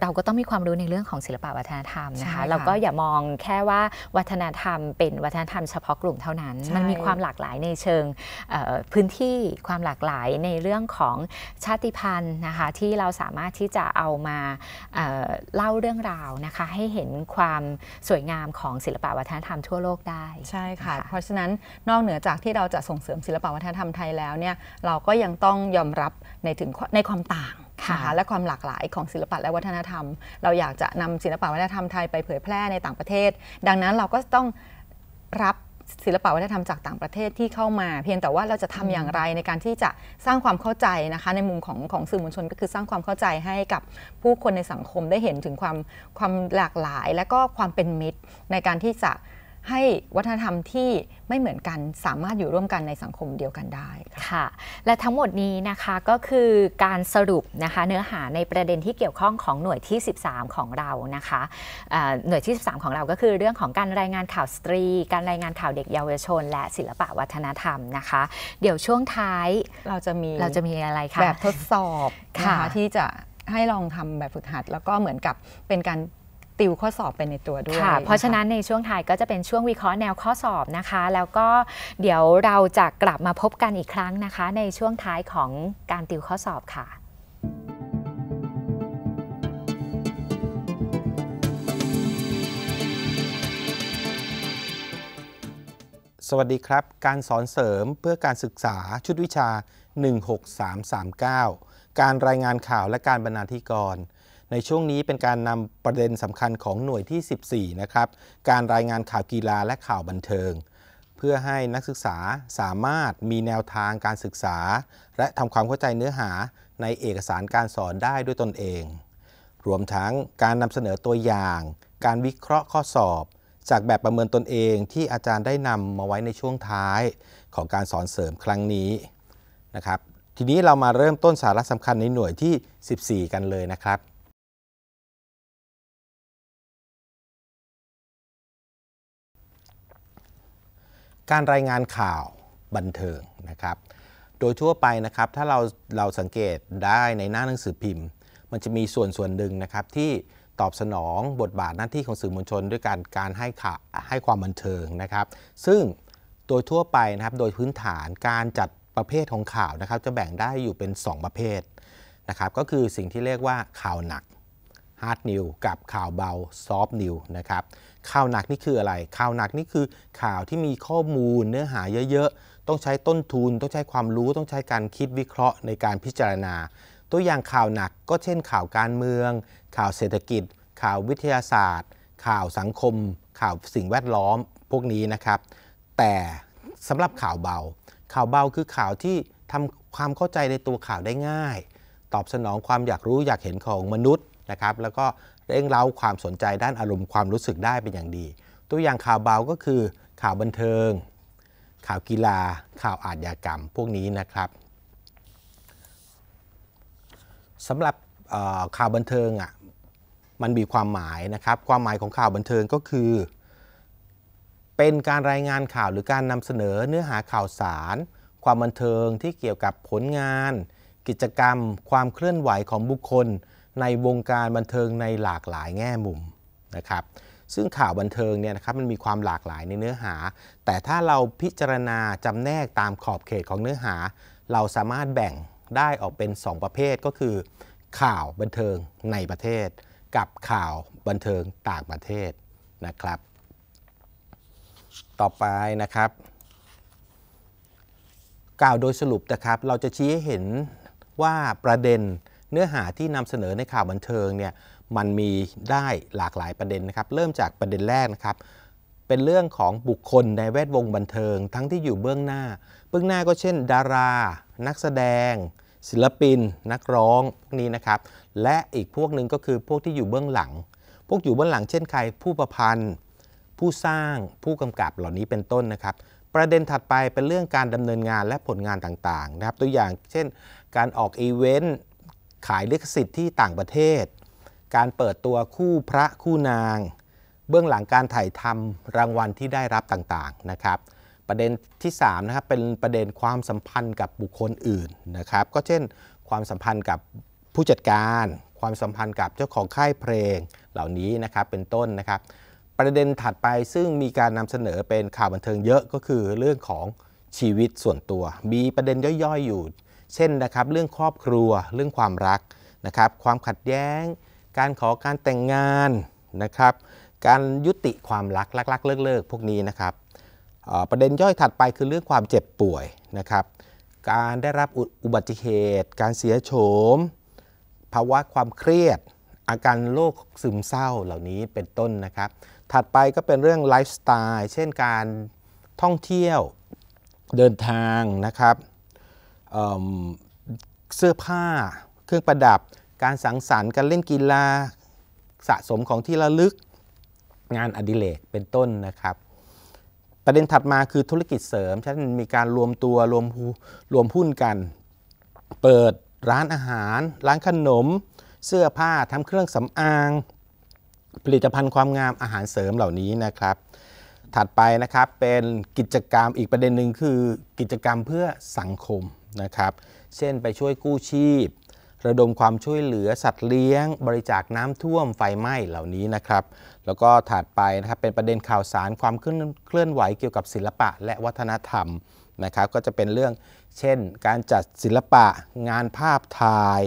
เราก็ต้องมีความรู้ในเรื่องของศิลปะวัฒนธรรมนะคะเราก็อย่ามองแค่ว่าวัฒนธรรมเป็นวัฒนธรรมเฉพาะกลุ่มเท่านั้น มันมีความหลากหลายในเชิงพื้นที่ความหลากหลายในเรื่องของชาติพันธุ์นะคะที่เราสามารถที่จะเอามาเเล่าเรื่องราวนะคะให้เห็นความสวยงามของศิลปะวัฒนธรรมทั่วโลกได้ใช่ค่ะเพราะฉะนั้นนอกเหนือจากที่เราจะส่งเสริมศิลปะวัฒนธรรมไทยแล้วเนี่ยเราก็ยังต้องยอมรับในถึงในความต่างนะคะและความหลากหลาย ของศิลปะและวัฒนธรรม เราอยากจะนำศิลปะวัฒนธรรมไทยไปเผยแพร่ในต่างประเทศ ดังนั้นเราก็ต้องรับศิลปะวัฒนธรรมจากต่างประเทศที่เข้ามา เพียงแต่ว่าเราจะทำอย่างไรในการที่จะสร้างความเข้าใจนะคะในมุมของของสื่อมวลชนก็คือสร้างความเข้าใจให้กับผู้คนในสังคมได้เห็นถึงความความหลากหลาย และก็ความเป็นมิตรในการที่จะให้วัฒนธรรมที่ไม่เหมือนกันสามารถอยู่ร่วมกันในสังคมเดียวกันได้ค่ะ และทั้งหมดนี้นะคะก็คือการสรุปนะคะ เนื้อหาในประเด็นที่เกี่ยวข้องของหน่วยที่ 13 ของเรานะคะหน่วยที่ 13 ของเราก็คือเรื่องของการรายงานข่าวสตรีการรายงานข่าวเด็กเยาวชน และศิลปะวัฒนธรรมนะคะ เดี๋ยวช่วงท้ายเราจะมีเราจะมีอะไรคะแบบทดสอบนะคะที่จะให้ลองทำแบบฝึกหัด แล้วก็เหมือนกับเป็นการติวข้อสอบไปในตัวด้วยค่ะเพราะฉะนั้นในช่วงท้ายก็จะเป็นช่วงวิเคราะห์แนวข้อสอบนะคะ แล้วก็เดี๋ยวเราจะกลับมาพบกันอีกครั้งนะคะ ในช่วงท้ายของการติวข้อสอบค่ะ สวัสดีครับ การสอนเสริมเพื่อการศึกษาชุดวิชา 16339 การรายงานข่าวและการบรรณาธิกรในช่วงนี้เป็นการนำประเด็นสำคัญของหน่วยที่ 14 นะครับ การรายงานข่าวกีฬาและข่าวบันเทิง เพื่อให้นักศึกษาสามารถมีแนวทางการศึกษา และทำความเข้าใจเนื้อหาในเอกสารการสอนได้ด้วยตนเอง รวมทั้งการนำเสนอตัวอย่าง การวิเคราะห์ข้อสอบ จากแบบประเมินตนเองที่อาจารย์ได้นำมาไว้ในช่วงท้ายของการสอนเสริมครั้งนี้นะครับ ทีนี้เรามาเริ่มต้นสาระสำคัญในหน่วยที่ 14 กันเลยนะครับการรายงานข่าวบันเทิงนะครับ โดยทั่วไปนะครับ ถ้าเราเราสังเกตได้ในหน้าหนังสือพิมพ์ มันจะมีส่วนส่วนหนึ่งนะครับที่ตอบสนองบทบาทหน้าที่ของสื่อมวลชน ด้วยการการให้ข่าวให้ความบันเทิงนะครับ ซึ่งโดยทั่วไปนะครับโดยพื้นฐานการจัดประเภทของข่าวนะครับจะแบ่งได้อยู่เป็น 2 ประเภทนะครับก็คือสิ่งที่เรียกว่าข่าวหนักฮาร์ดนิว กับข่าวเบา ซอฟต์นิว นะครับ ข่าวหนักนี่คืออะไร ข่าวหนักนี่คือข่าวที่มีข้อมูล เนื้อหาเยอะ ๆ ต้องใช้ต้นทุน ต้องใช้ความรู้ ต้องใช้การคิดวิเคราะห์ในการพิจารณา ตัวอย่างข่าวหนักก็เช่น ข่าวการเมือง ข่าวเศรษฐกิจ ข่าววิทยาศาสตร์ ข่าวสังคม ข่าวสิ่งแวดล้อม พวกนี้นะครับ แต่สำหรับข่าวเบา ข่าวเบาคือข่าวที่ทำความเข้าใจในตัวข่าวได้ง่าย ตอบสนองความอยากรู้อยากเห็นของมนุษย์ะครับแล้วก็เร่งเร้าความสนใจด้านอารมณ์ความรู้สึกได้เป็นอย่างดี ตัวอย่างข่าวเบาก็คือข่าวบันเทิง ข่าวกีฬา ข่าวอาชญากรรมพวกนี้นะครับสำหรับข่าวบันเทิงอ่ะ มันมีความหมายนะครับ ความหมายของข่าวบันเทิงก็คือ เป็นการรายงานข่าวหรือการนำเสนอเนื้อหาข่าวสาร ความบันเทิงที่เกี่ยวกับผลงาน กิจกรรม ความเคลื่อนไหวของบุคคลในวงการบันเทิงในหลากหลายแง่มุมนะครับ ซึ่งข่าวบันเทิงเนี่ยนะครับมันมีความหลากหลายในเนื้อหา แต่ถ้าเราพิจารณาจำแนกตามขอบเขตของเนื้อหา เราสามารถแบ่งได้ออกเป็น 2 ประเภทก็คือ ข่าวบันเทิงในประเทศกับข่าวบันเทิงต่างประเทศนะครับ ต่อไปนะครับกล่าวโดยสรุปนะครับ เราจะชี้ให้เห็นว่าประเด็นเนื้อหาที่นำเสนอในข่าวบันเทิงเนี่ย มันมีได้หลากหลายประเด็นนะครับ เริ่มจากประเด็นแรกนะครับ เป็นเรื่องของบุคคลในแวดวงบันเทิง ทั้งที่อยู่เบื้องหน้า เบื้องหน้าก็เช่น ดารา นักแสดง ศิลปิน นักร้อง พวกนี้นะครับ และอีกพวกหนึ่งก็คือพวกที่อยู่เบื้องหลัง พวกอยู่เบื้องหลัง เช่นใครผู้ประพันธ์ ผู้สร้าง ผู้กำกับเหล่านี้เป็นต้นนะครับ ประเด็นถัดไปเป็นเรื่องการดำเนินงานและผลงานต่างๆนะครับ ตัวอย่างเช่นการออกอีเวนต์ขายลิขสิทธิ์ที่ต่างประเทศ การเปิดตัวคู่พระคู่นาง เบื้องหลังการถ่ายทำรางวัลที่ได้รับต่างๆ นะครับ ประเด็นที่3นะครับ เป็นประเด็นความสัมพันธ์กับบุคคลอื่นนะครับ ก็เช่นความสัมพันธ์กับผู้จัดการ ความสัมพันธ์กับเจ้าของค่ายเพลง เหล่านี้นะครับ เป็นต้นนะครับ ประเด็นถัดไปซึ่งมีการนำเสนอเป็นข่าวบันเทิงเยอะก็คือเรื่องของชีวิตส่วนตัว มีประเด็นย่อยๆ อยู่เช่นนะครับเรื่องครอบครัว เรื่องความรักนะครับ ความขัดแย้ง การขอการแต่งงานนะครับ การยุติความรักรักๆเลิกๆ พวกนี้นะครับ ประเด็นย่อยถัดไปคือเรื่องความเจ็บป่วยนะครับ การได้รับอุบัติเหตุการเสียโฉม ภาวะความเครียด อาการโรคซึมเศร้าเหล่านี้เป็นต้นนะครับ ถัดไปก็เป็นเรื่องไลฟ์สไตล์เช่นการท่องเที่ยวเดินทางนะครับเสื้อผ้า เครื่องประดับ การสังสรรค์ การเล่นกีฬา สะสมของที่ระลึก งานอดิเรก เป็นต้นนะครับ ประเด็นถัดมาคือธุรกิจเสริมฉันมีการรวมตัว รวมรวมหุ้นกัน เปิดร้านอาหาร ร้านขนม เสื้อผ้า ทำเครื่องสำอาง ผลิตภัณฑ์ความงามอาหารเสริมเหล่านี้นะครับ ถัดไปนะครับ เป็นกิจกรรมอีกประเด็นหนึ่งคือกิจกรรมเพื่อสังคมนะครับ เช่นไปช่วยกู้ชีพ ระดมความช่วยเหลือสัตว์เลี้ยง บริจาคน้ำท่วมไฟไหม้เหล่านี้นะครับ แล้วก็ถัดไปนะครับเป็นประเด็นข่าวสารความเคลื่อนไหวเกี่ยวกับศิลปะและวัฒนธรรมนะครับ ก็จะเป็นเรื่องเช่น การจัดศิลปะ งานภาพถ่าย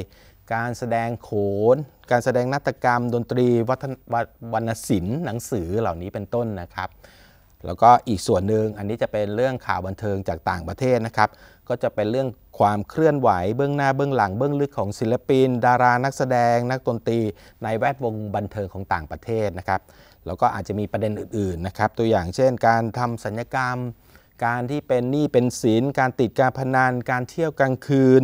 การแสดงโขน การแสดงนาฏกรรม ดนตรีวัฒนวรรณศิลป์หนังสือเหล่านี้เป็นต้นนะครับแล้วก็อีกส่วนหนึ่งอันนี้จะเป็นเรื่องข่าวบันเทิงจากต่างประเทศนะครับก็จะเป็นเรื่องความเคลื่อนไหว เบื้องหน้าเบื้องหลัง เบื้องลึกของศิลปิน ดารานักแสดง นักดนตรีในแวดวงบันเทิงของต่างประเทศนะครับ แล้วก็อาจจะมีประเด็นอื่นๆนะครับ ตัวอย่างเช่น การทำสัญญกรรม การที่เป็นหนี้เป็นศีลการติดการพนัน การเที่ยวกลางคืน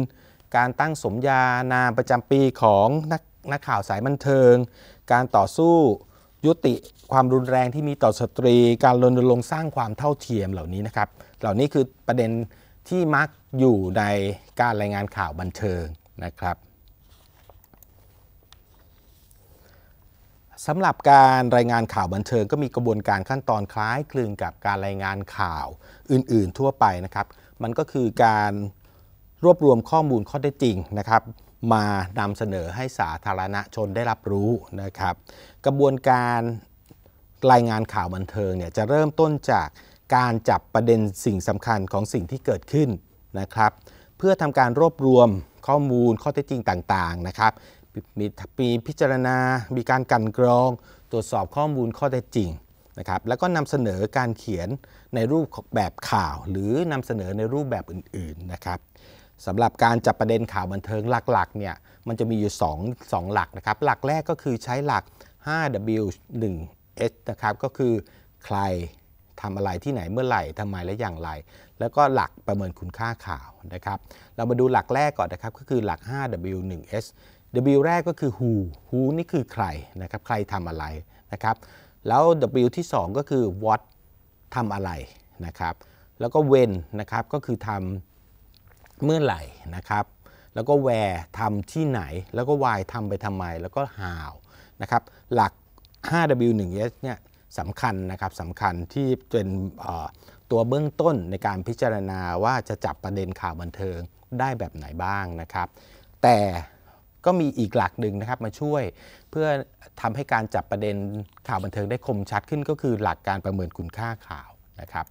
การตั้งสมญานามประจำปีของนักนักข่าวสายบันเทิง การต่อสู้ยุติความรุนแรงที่มีต่อสตรี การรณรงค์สร้างความเท่าเทียมเหล่านี้นะครับ เหล่านี้คือประเด็นที่มักอยู่ในการรายงานข่าวบันเทิงนะครับสำหรับการรายงานข่าวบันเทิงก็มีกระบวนการขั้นตอนคล้ายคลึงกับการรายงานข่าวอื่นๆทั่วไปนะครับ มันก็คือการรวบรวมข้อมูลข้อเท็จจริงนะครับมานำเสนอให้สาธารณชนได้รับรู้นะครับ กระบวนการรายงานข่าวบันเทิงเนี่ยจะเริ่มต้นจากการจับประเด็นสิ่งสำคัญของสิ่งที่เกิดขึ้นนะครับ เพื่อทำการรวบรวมข้อมูลข้อเท็จจริงต่างๆนะครับ มีปีพิจารณามีการกันกรอง ตรวจสอบข้อมูลข้อเท็จจริงนะครับแล้วก็นำเสนอการเขียนในรูปแบบข่าว หรือนำเสนอในรูปแบบอื่น ๆนะครับสำหรับการจับประเด็นข่าวบันเทิงหลักๆเนี่ยมันจะมีอยู่2 2หลักนะครับ หลักแรกก็คือใช้หลัก 5W1H นะครับก็คือใครทำอะไรที่ไหนเมื่อไหร่ทำไมและอย่างไร แล้วก็หลักประเมินคุณค่าข่าวนะครับ เรามาดูหลักแรกก่อนนะครับก็คือหลัก 5W1S W แรกก็คือ who who นี่คือใครนะครับใครทำอะไรนะครับแล้ว W ที่ 2 ก็คือ what ทำอะไรนะครับแล้วก็ when นะครับก็คือทำเมื่อไหร่นะครับแล้วก็ where ทำที่ไหน แล้วก็ why ทำไปทำไมแล้วก็ how นะครับ หลัก 5W1S เนี่ยสำคัญนะครับสำคัญที่เป็นตัวเบื้องต้นในการพิจารณา ว่าจะจับประเด็นข่าวบันเทิงได้แบบไหนบ้างนะครับแต่ก็มีอีกหลักหนึ่งนะครับมาช่วยเพื่อทำให้การจับประเด็นข่าวบันเทิงได้คมชัดขึ้นก็คือหลักการประเมินคุณค่าข่าวนะครับ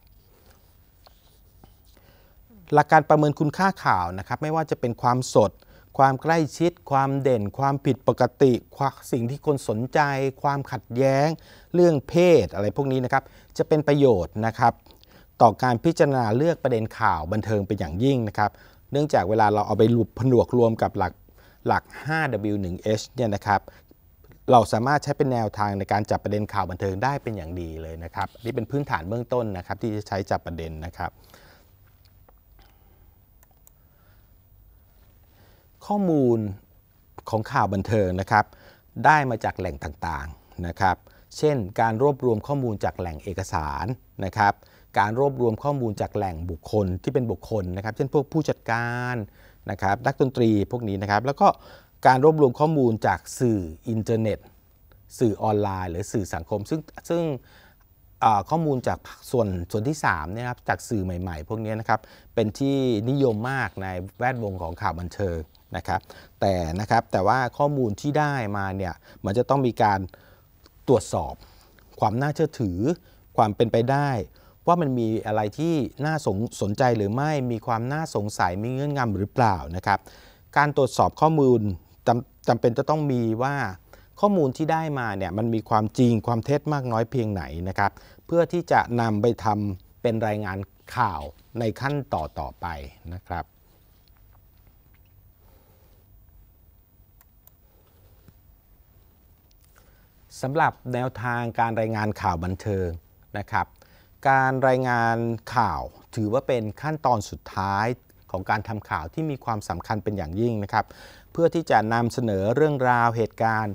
หลักการประเมินคุณค่าข่าวนะครับไม่ว่าจะเป็นความสด ความใกล้ชิด ความเด่น ความผิดปกติสิ่งที่คนสนใจ ความขัดแย้งเรื่องเพศอะไรพวกนี้นะครับ จะเป็นประโยชน์นะครับต่อการพิจารณาเลือกประเด็นข่าวบันเทิงเป็นอย่างยิ่งนะครับ เนื่องจากเวลาเราเอาไปรวปผนวกรวมกับหลักหลัก 5W1H เนี่ยนะครับ เราสามารถใช้เป็นแนวทางในการจับประเด็นข่าวบันเทิงได้เป็นอย่างดีเลยนะครับ นี่เป็นพื้นฐานเบื้องต้นนะครับ ที่จะใช้จับประเด็นนะครับ ข้อมูลของข่าวบันเทิงนะครับ ได้มาจากแหล่งต่างๆนะครับเช่น การรวบรวมข้อมูลจากแหล่งเอกสารนะครับ การรวบรวมข้อมูลจากแหล่งบุคคลที่เป็นบุคคลนะครับ เช่นพวกผู้จัดการนะครับนักดนตรีพวกนี้นะครับ แล้วก็การรวบรวมข้อมูลจากสื่ออินเทอร์เน็ต สื่อออนไลน์ หรือสื่อสังคม ซึ่งซึ่งข้อมูลจากส่วนส่วนที่3เนี่ยครับ จากสื่อใหม่ ๆ พวกนี้นะครับ เป็นที่นิยมมากในแวดวงของข่าวบันเทิงนะครับ แต่นะครับ แต่ว่าข้อมูลที่ได้มาเนี่ย มันจะต้องมีการตรวจสอบความน่าเชื่อถือความเป็นไปได้ ว่ามันมีอะไรที่น่าสสนใจหรือไม่มีความน่าสงสัยมีเงื่อนงำหรือเปล่านะครับ การตรวจสอบข้อมูลจำจำเป็นจะต้องมีว่าข้อมูลที่ได้มาเนี่ยมันมีความจริงความเท็จมากน้อยเพียงไหนนะครับ เพื่อที่จะนำไปทำเป็นรายงานข่าวในขั้นต่อต่อไปนะครับสำหรับแนวทางการรายงานข่าวบันเทิงนะครับ การรายงานข่าวถือว่าเป็นขั้นตอนสุดท้ายของการทำข่าวที่มีความสำคัญเป็นอย่างยิ่งนะครับ เพื่อที่จะนำเสนอเรื่องราวเหตุการณ์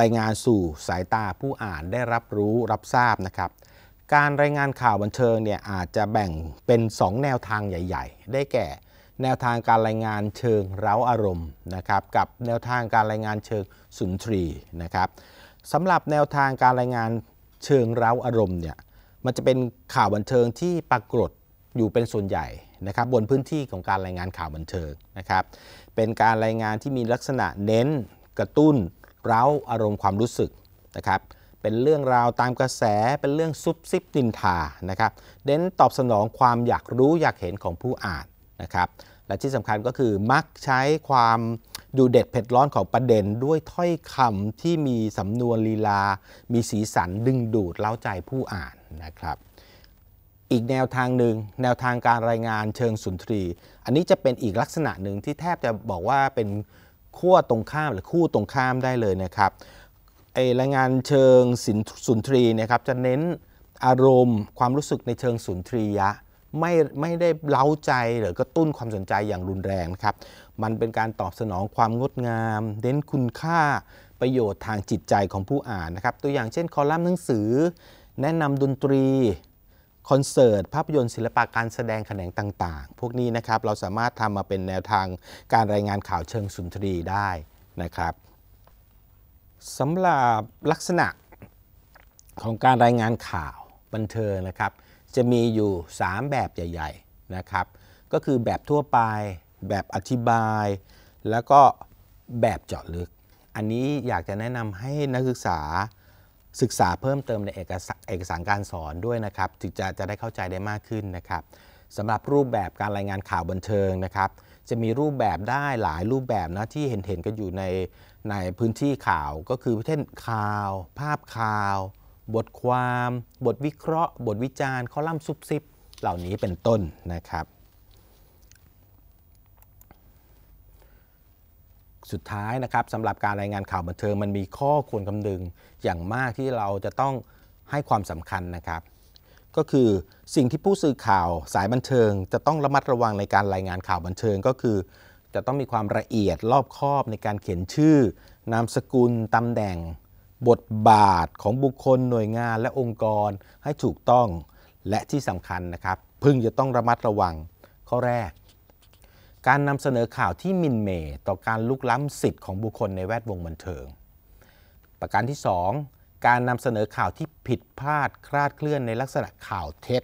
รายงานสู่สายตาผู้อ่านได้รับรู้รับทราบนะครับ การรายงานข่าวบันเทิงเนี่ยอาจจะแบ่งเป็น 2 แนวทางใหญ่ ๆ ได้แก่ แนวทางการรายงานเชิงเร้าอารมณ์นะครับ กับแนวทางการรายงานเชิงสุนทรีนะครับสำหรับแนวทางการรายงานเชิงเร้าอารมณ์เนี่ยมันจะเป็นข่าวบันเทิงที่ปรากฏอยู่เป็นส่วนใหญ่นะครับบนพื้นที่ของการรายงานข่าวบันเทิงนะครับเป็นการรายงานที่มีลักษณะเน้นกระตุ้นเร้าอารมณ์ความรู้สึกนะครับเป็นเรื่องราวตามกระแสเป็นเรื่องซุบซิบดินทานะครับเน้นตอบสนองความอยากรู้อยากเห็นของผู้อ่านนะครับและที่สำคัญก็คือมักใช้ความดูเด็ดเผ็ดร้อนของประเด็นด้วยถ้อยคำที่มีสำนวนลีลา มีสีสันดึงดูดเล้าใจผู้อ่านนะครับ อีกแนวทางหนึ่งแนวทางการรายงานเชิงสุนทรี อันนี้จะเป็นอีกลักษณะหนึ่งที่แทบจะบอกว่าเป็นขั้วตรงข้าม หรือคู่ตรงข้ามได้เลยนะครับไอรายงานเชิงสุนทรีนะครับ จะเน้นอารมณ์ความรู้สึกในเชิงสุนทรียะไม่ไม่ได้เล้าใจหรือกระตุ้นความสนใจอย่างรุนแรงนะครับมันเป็นการตอบสนองความงดงาม เน้นคุณค่าประโยชน์ทางจิตใจของผู้อ่านนะครับ ตัวอย่างเช่นคอลัมน์หนังสือ แนะนำดนตรี คอนเสิร์ต ภาพยนตร์ศิลปะการแสดงแขนงต่างๆ พวกนี้นะครับ เราสามารถทำมาเป็นแนวทางการรายงานข่าวเชิงสุนทรีได้นะครับสำหรับลักษณะของการรายงานข่าวบันเทิงนะครับ จะมีอยู่ 3 แบบใหญ่ ๆ นะครับ ก็คือแบบทั่วไปแบบอธิบาย แล้วก็แบบเจาะลึก อันนี้อยากจะแนะนำให้นักศึกษาศึกษาเพิ่มเติมในเอกสารเอกสารการสอนด้วยนะครับถึงจะจะได้เข้าใจได้มากขึ้นนะครับสำหรับรูปแบบการรายงานข่าวบันเทิงนะครับ จะมีรูปแบบได้หลายรูปแบบนะที่เห็นเห็นกันอยู่ในในพื้นที่ข่าว ก็คือเช่นข่าว ภาพข่าว บทความ บทวิเคราะห์ บทวิจารณ์คอลัมน์ซุบซิบเหล่านี้เป็นต้นนะครับสุดท้ายนะครับสำหรับการรายงานข่าวบันเทิงมันมีข้อควรคำนึงอย่างมากที่เราจะต้องให้ความสำคัญนะครับ ก็คือสิ่งที่ผู้สื่อข่าวสายบันเทิงจะต้องระมัดระวังในการรายงานข่าวบันเทิงก็คือ จะต้องมีความละเอียดรอบคอบในการเขียนชื่อนามสกุลตำแหน่งบทบาทของบุคคลหน่วยงาน และองค์กรให้ถูกต้องและที่สำคัญนะครับพึงจะต้องระมัดระวัง ข้อแรกการนำเสนอข่าวที่มินเมต่อการลุกล้ำสิทธิ์ของบุคคลในแวดวงบันเทิง ประการที่ 2 การนำเสนอข่าวที่ผิดพลาดคลาดเคลื่อนในลักษณะข่าวเท็จ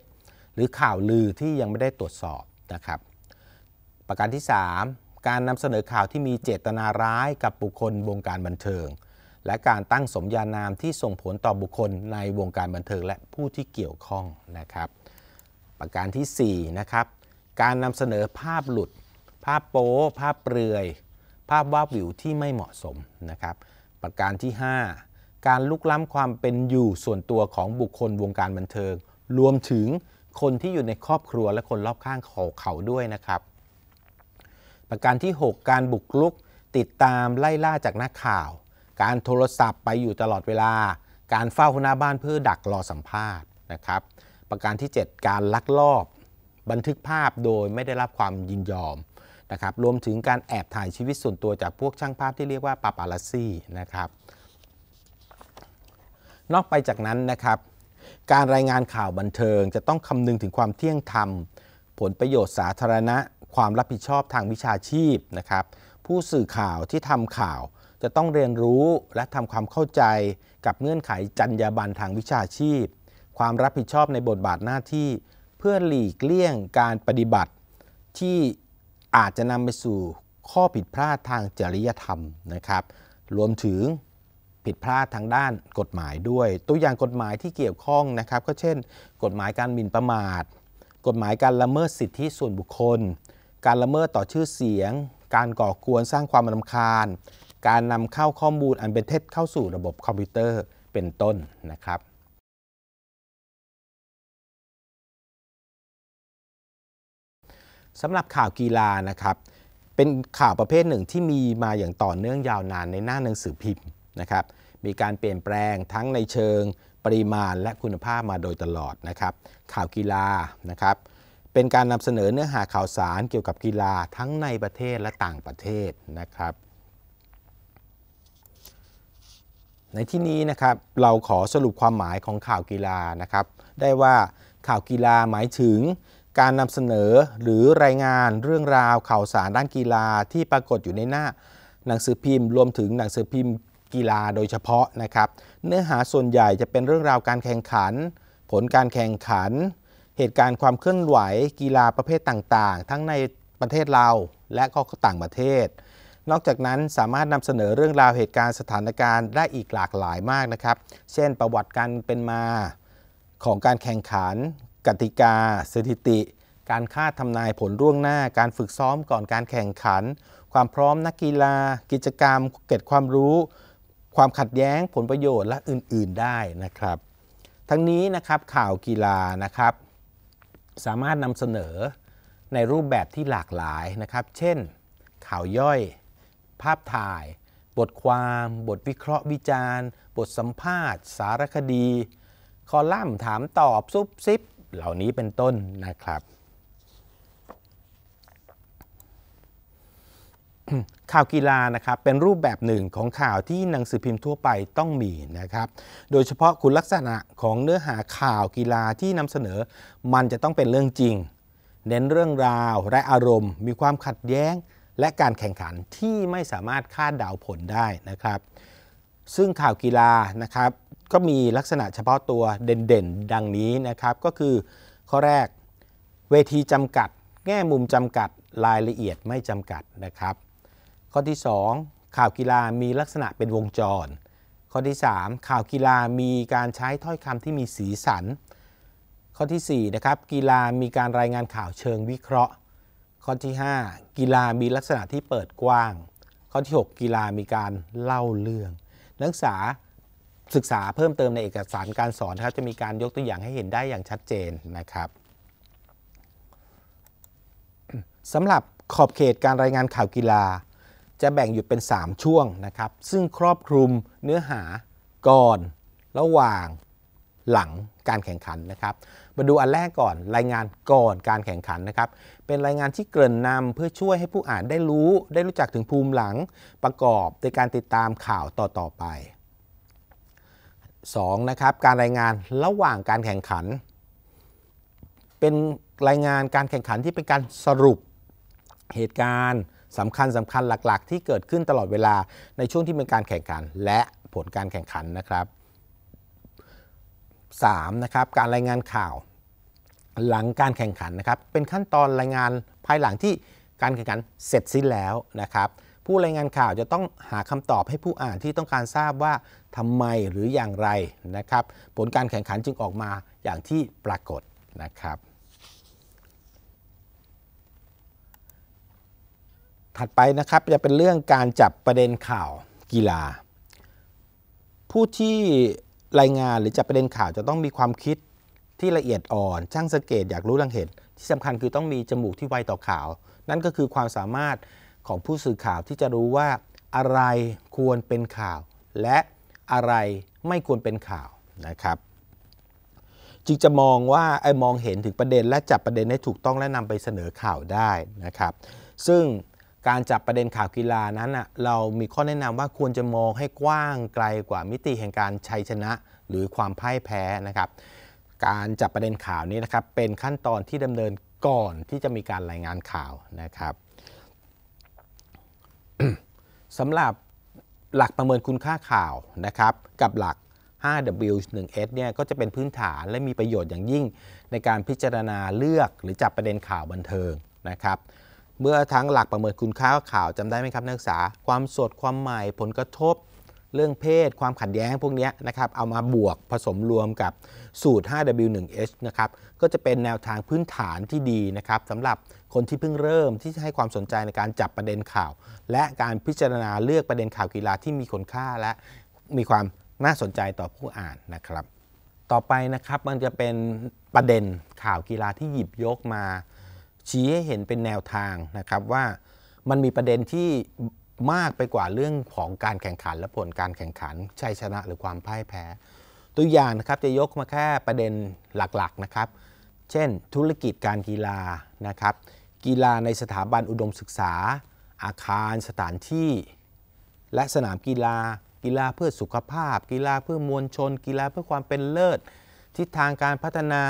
หรือข่าวลือที่ยังไม่ได้ตรวจสอบนะครับ ประการที่ 3 การนำเสนอข่าวที่มีเจตนาร้ายกับบุคคลวงการบันเทิง และการตั้งสมญานามที่ส่งผลต่อบุคคลในวงการบันเทิง และผู้ที่เกี่ยวข้องนะครับ ประการที่4นะครับ การนำเสนอภาพหลุดภาพโป๊ภาพเปลือย ภาพวาบวิวที่ไม่เหมาะสมนะครับ ประการที่ 5 การลุกล้ำความเป็นอยู่ส่วนตัวของบุคคลวงการบันเทิง รวมถึงคนที่อยู่ในครอบครัวและคนรอบข้างของเขาด้วยนะครับ ประการที่ 6 การบุกลุกติดตามไล่ล่าจากนักข่าว การโทรศัพท์ไปอยู่ตลอดเวลา การเฝ้าหน้าบ้านเพื่อดักรอสัมภาษณ์นะครับ ประการที่ 7 การลักลอบ บันทึกภาพโดยไม่ได้รับความยินยอมนะครับรวมถึงการแอบถ่ายชีวิตส่วนตัวจากพวกช่างภาพที่เรียกว่า ปาปาลัสซี่นะครับ นอกไปจากนั้นนะครับการรายงานข่าวบันเทิงจะต้องคำนึงถึงความเที่ยงธรรม ผลประโยชน์สาธารณะ ความรับผิดชอบทางวิชาชีพนะครับผู้สื่อข่าวที่ทำข่าวจะต้องเรียนรู้และทำความเข้าใจกับเงื่อนไขจรรยาบรรณทางวิชาชีพ ความรับผิดชอบในบทบาทหน้าที่ เพื่อหลีกเลี่ยงการปฏิบัติที่อาจจะนำไปสู่ข้อผิดพลาดทางจริยธรรมนะครับ รวมถึงผิดพลาดทางด้านกฎหมายด้วย ตัวอย่างกฎหมายที่เกี่ยวข้องนะครับ ก็เช่น กฎหมายการหมิ่นประมาท กฎหมายการละเมิดสิทธิส่วนบุคคล การละเมิดต่อชื่อเสียง การก่อกวนสร้างความรำคาญ การนำเข้าข้อมูลอันเป็นเท็จเข้าสู่ระบบคอมพิวเตอร์ เป็นต้นนะครับสำหรับข่าวกีฬานะครับเป็นข่าวประเภทหนึ่งที่มีมาอย่างต่อเนื่องยาวนานในหน้าหนังสือพิมพ์นะครับมีการเปลี่ยนแปลงทั้งในเชิงปริมาณและคุณภาพมาโดยตลอดนะครับข่าวกีฬานะครับเป็นการนำเสนอเนื้อหาข่าวสารเกี่ยวกับกีฬาทั้งในประเทศและต่างประเทศนะครับ ในที่นี้นะครับเราขอสรุปความหมายของข่าวกีฬานะครับได้ว่าข่าวกีฬาหมายถึงการนำเสนอหรือรายงานเรื่องราวข่าวสารด้านกีฬาที่ปรากฏอยู่ในหน้าหนังสือพิมพ์ รวมถึงหนังสือพิมพ์กีฬา โดยเฉพาะนะครับเนื้อหาส่วนใหญ่จะเป็นเรื่องราวการแข่งขัน ผลการแข่งขัน เหตุการณ์ความเคลื่อนไหวกีฬาประเภทต่างๆ ทั้งในประเทศเราและก็ต่างประเทศ นอกจากนั้นสามารถนำเสนอเรื่องราวเหตุการณ์สถานการณ์ ได้อีกหลากหลายมากนะครับเช่นประวัติการเป็นมาของการแข่งขันกติกา สถิติ การคาดทำนายผลร่วงหน้า การฝึกซ้อมก่อนการแข่งขัน ความพร้อมนักกีฬา กิจกรรมเก็บความรู้ ความขัดแย้งผลประโยชน์และอื่นๆได้นะครับ ทั้งนี้นะครับข่าวกีฬานะครับ สามารถนำเสนอในรูปแบบที่หลากหลายนะครับ เช่น ข่าวย่อย ภาพถ่าย บทความ บทวิเคราะห์ วิจารณ์ บทสัมภาษณ์ สารคดี คอลัมน์ถามตอบซุบซิบเหล่านี้เป็นต้นนะครับ ข่าวกีฬานะครับเป็นรูปแบบหนึ่งของข่าวที่หนังสือพิมพ์ทั่วไปต้องมีนะครับ โดยเฉพาะคุณลักษณะของเนื้อหาข่าวกีฬาที่นำเสนอมันจะต้องเป็นเรื่องจริง เน้นเรื่องราวและอารมณ์ มีความขัดแย้งและการแข่งขันที่ไม่สามารถคาดเดาผลได้นะครับ ซึ่งข่าวกีฬานะครับก็มีลักษณะเฉพาะตัวเด่นๆ ดังนี้นะครับ ก็คือข้อแรกเวทีจำกัด แง่มุมจำกัดรายละเอียดไม่จำกัดนะครับ ข้อที่ 2 ข่าวกีฬามีลักษณะเป็นวงจร ข้อที่ 3 ข่าวกีฬามีการใช้ถ้อยคำที่มีสีสัน ข้อที่ 4 นะครับ กีฬามีการรายงานข่าวเชิงวิเคราะห์ ข้อที่ 5 กีฬามีลักษณะที่เปิดกว้าง ข้อที่ 6 กีฬามีการเล่าเรื่อง นักศึกษาศึกษาเพิ่มเติม ในเอกสารการสอนครับจะมีการยกตัวอย่างให้เห็นได้อย่างชัดเจนนะครับสำหรับขอบเขตการรายงานข่าวกีฬาจะแบ่งอยู่เป็น 3 ช่วงนะครับ ซึ่งครอบคลุมเนื้อหาก่อน ระหว่างหลังการแข่งขันนะครับ มาดูอันแรกก่อนรายงานก่อนการแข่งขันนะครับเป็นรายงานที่เกริ่นนำเพื่อช่วยให้ผู้อ่านได้รู้ได้รู้จักถึงภูมิหลังประกอบในการติดตามข่าวต่อๆไป2นะครับการรายงานระหว่างการแข่งขัน เป็นรายงานการแข่งขันที่เป็นการสรุปเหตุการณ์สำคัญสำคัญหลัก ๆ ที่เกิดขึ้นตลอดเวลาในช่วงที่เป็นการแข่งขันและผลการแข่งขันนะครับ 3. นะครับการรายงานข่าว หลังการแข่งขันนะครับ เป็นขั้นตอนรายงานภายหลังที่การแข่งขันเสร็จสิ้นแล้วนะครับผู้รายงานข่าวจะต้องหาคำตอบให้ผู้อ่านที่ต้องการทราบว่าทำไมหรืออย่างไรนะครับผลการแข่งขันจึง ออกมาอย่างที่ปรากฏนะครับ ถัดไปนะครับจะเป็นเรื่องการ จับประเด็นข่าวกีฬา ผู้ที่รายงานหรือจับประเด็นข่าวจะต้องมีความคิดที่ละเอียดอ่อน ช่างสังเกต อยากรู้ลังเหตุที่สำคัญคือต้องมีจมูกที่ไวต่อข่าว นั่นก็คือความสามารถของผู้สื่อข่าวที่จะรู้ว่าอะไรควรเป็นข่าว และอะไรไม่ควรเป็นข่าวนะครับจึงจะมองว่าไอ้มองเห็นถึงประเด็นและจับประเด็นให้ถูกต้องและนำไปเสนอข่าวได้นะครับ ซึ่งการจับประเด็นข่าวกีฬานั้นะเรามีข้อแนะนำว่าควรจะมองให้กว้างไกลกว่ามิติแห่งการชัยชนะหรือความพ่ายแพ้นะครับ การจับประเด็นข่าวนี้นะครับ เป็นขั้นตอนที่ดำเนินก่อนที่จะมีการรายงานข่าวนะครับสำหรับหลักประเมินคุณค่าข่าวนะครับกับหลัก 5W1S เนี่ยก็จะเป็นพื้นฐานและมีประโยชน์อย่างยิ่งในการพิจารณาเลือกหรือจับประเด็นข่าวบันเทิงนะครับเมื่อทั้งหลักประเมินคุณค่าข่าวจำได้ไหมครับนักศึกษาความสดความใหม่ผลกระทบเรื่องเพศความขัดแย้งพวกนี้นะครับเอามาบวกผสมรวมกับสูตร 5W1H นะครับก็จะเป็นแนวทางพื้นฐานที่ดีนะครับสำหรับคนที่เพิ่งเริ่มที่จะให้ความสนใจในการจับประเด็นข่าว และการพิจารณาเลือกประเด็นข่าวกีฬาที่มีคุณค่าและมีความน่าสนใจต่อผู้อ่านนะครับ ต่อไปนะครับมันจะเป็นประเด็นข่าวกีฬาที่หยิบยกมา ชี้ให้เห็นเป็นแนวทางนะครับ ว่ามันมีประเด็นที่มากไปกว่าเรื่องของการแข่งขันและผลการแข่งขันชัยชนะหรือความพ่ายแพ้ ตัวอย่างนะครับจะยกมาแค่ประเด็นหลักๆนะครับ เช่น ธุรกิจการกีฬานะครับกีฬาในสถาบันอุดมศึกษา อาคาร สถานที่ และสนามกีฬา กีฬาเพื่อสุขภาพ กีฬาเพื่อมวลชน กีฬาเพื่อความเป็นเลิศ ทิศทางการพัฒนา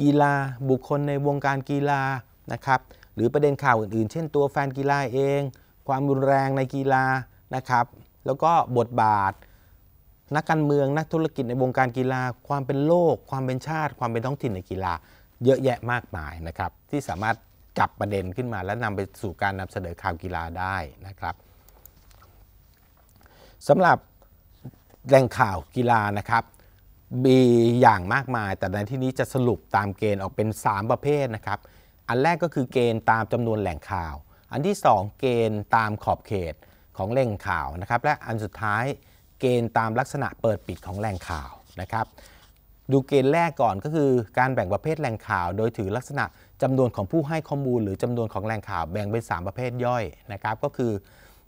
กีฬาบุคคลในวงการกีฬา นะครับ หรือประเด็นข่าวอื่นๆ เช่นตัวแฟนกีฬาเอง ความรุนแรงในกีฬา นะครับ แล้วก็บทบาท นักการเมือง นักธุรกิจในวงการกีฬา ความเป็นโลก ความเป็นชาติ ความเป็นท้องถิ่นในกีฬา เยอะแยะมากมายนะครับ ที่สามารถจับประเด็นขึ้นมาและนำไปสู่การนำเสนอข่าวกีฬาได้นะครับสำหรับแหล่งข่าวกีฬานะครับมีอย่างมากมายแต่ในที่นี้จะสรุปตามเกณฑ์ออกเป็น 3 ประเภทนะครับ อันแรกก็คือเกณฑ์ตามจำนวนแหล่งข่าว อันที่ 2 เกณฑ์ตามขอบเขตของแหล่งข่าวนะครับและอันสุดท้ายเกณฑ์ตามลักษณะเปิดปิดของแหล่งข่าวนะครับ ดูเกณฑ์แรกก่อนก็คือการแบ่งประเภทแหล่งข่าวโดยถือลักษณะจำนวนของผู้ให้ข้อมูลหรือจำนวนของแหล่งข่าวแบ่งเป็น3ประเภทย่อยนะครับก็คือ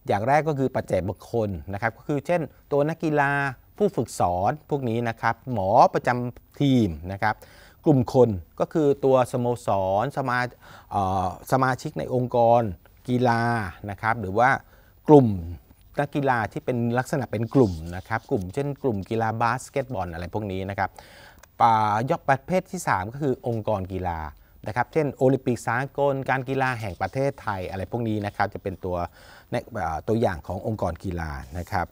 อย่างแรกก็คือปัจเจกบุคคลนะครับก็คือเช่น ตัวนักกีฬาผู้ฝึกสอนพวกนี้นะครับหมอประจำทีมนะครับกลุ่มคนก็คือตัวสโมสรสมาสมาชิกในองค์กรกีฬานะครับหรือว่ากลุ่มนักกีฬาที่เป็นลักษณะเป็นกลุ่มนะครับกลุ่มเช่นกลุ่มกีฬาบาสเกตบอลอะไรพวกนี้นะครับยกประเภทที่ 3 ก็คือองค์กรกีฬานะครับ เช่นโอลิมปิกสากลการกีฬาแห่งประเทศไทยอะไรพวกนี้นะครับจะเป็นตัวตัวอย่างขององค์กรกีฬานะครับ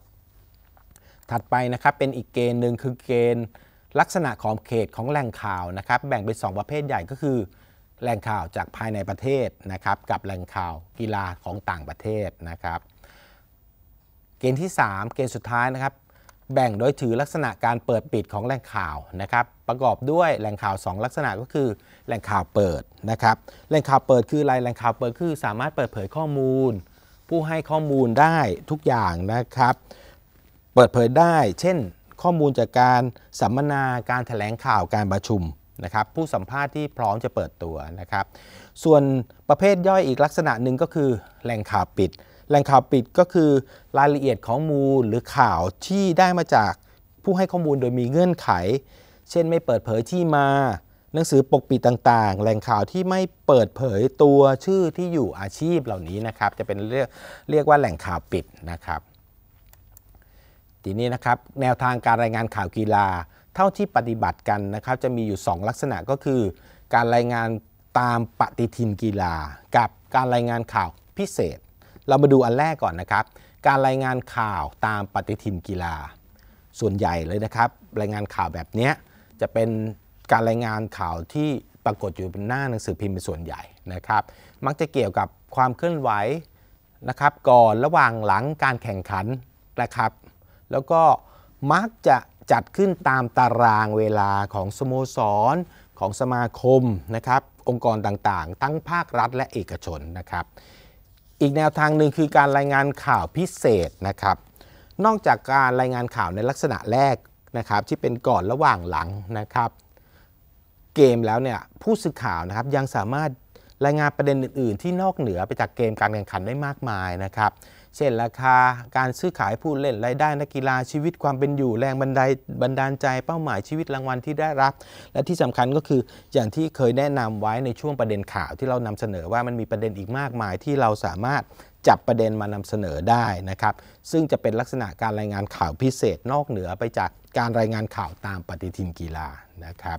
ถัดไปนะครับเป็นอีกเกณฑ์หนึ่งคือเกณฑ์ลักษณะของเขตของแหล่งข่าวนะครับ แบ่งเป็น 2 ประเภทใหญ่ก็คือแหล่งข่าวจากภายในประเทศนะครับกับแหล่งข่าวกีฬาของต่างประเทศนะครับเกณฑ์ที่ 3 เกณฑ์สุดท้ายนะครับแบ่งโดยถือลักษณะการเปิดปิดของแหล่งข่าวนะครับประกอบด้วยแหล่งข่าว 2 ลักษณะก็คือแหล่งข่าวเปิดนะครับแหล่งข่าวเปิดคืออะไรแหล่งข่าวเปิดคือสามารถเปิดเผยข้อมูล ผู้ให้ข้อมูลได้ทุกอย่างนะครับ เปิดเผยได้ เช่น ข้อมูลจากการสัมมนาการถแถลงข่าวการประชุมนะครับ ผู้สัมภาษณ์ที่พร้อมจะเปิดตัวนะครับ ส่วนประเภทย่อยอีกลักษณะหนึ่งก็คือแหล่งข่าวปิด แหล่งข่าวปิดก็คือรายละเอียดข้อมูลหรือข่าวที่ได้มาจากผู้ให้ข้อมูลโดยมีเงื่อนไข เช่นไม่เปิดเผยที่มาหนังสือปกปิดต่างๆ แหล่งข่าวที่ไม่เปิดเผยตัวชื่อที่อยู่อาชีพเหล่านี้นะครับ จะเป็นเรียกเรียกว่าแหล่งข่าวปิดนะครับทีนี้นะครับแนวทางการรายงานข่าวกีฬาเท่าที่ปฏิบัติกันนะครับ จะมีอยู่ 2 ลักษณะก็คือ การรายงานตามปฏิทินกีฬา กับการรายงานข่าวพิเศษ เรามาดูอันแรกก่อนนะครับ การรายงานข่าวตามปฏิทินกีฬา ส่วนใหญ่เลยนะครับ รายงานข่าวแบบนี้จะเป็นการรายงานข่าวที่ปรากฏอยู่บนหน้าหนังสือพิมพ์เป็นส่วนใหญ่นะครับ มักจะเกี่ยวกับความเคลื่อนไหวนะครับ ก่อนระหว่างหลัง การแข่งขันนะครับ แล้วก็มักจะจัดขึ้นตามตารางเวลาของสโมสร ของสมาคมนะครับ องค์กรต่างๆทั้งภาครัฐและเอกชนนะครับ อีกแนวทางหนึ่งคือการรายงานข่าวพิเศษนะครับ นอกจากการรายงานข่าวในลักษณะแรกนะครับ ที่เป็นก่อนระหว่างหลังนะครับเกมแล้วเนี่ยผู้สื่อข่าวนะครับยังสามารถรายงานประเด็นอื่น ๆ ที่นอกเหนือไปจากเกมการแข่งขันได้มากมายนะครับเช่นราคาการซื้อขายผู้เล่นรายได้นักกีฬาชีวิตความเป็นอยู่แรงบันไดบันดาลใจเป้าหมายชีวิตรางวัลที่ได้รับ และที่สำคัญก็คืออย่างที่เคยแนะนำไว้ในช่วงประเด็นข่าวที่เรานำเสนอว่ามันมีประเด็นอีกมากมาย ที่เราสามารถจับประเด็นมานำเสนอได้นะครับ ซึ่งจะเป็นลักษณะการรายงานข่าวพิเศษนอกเหนือไปจากการรายงานข่าวตามปฏิทินกีฬานะครับ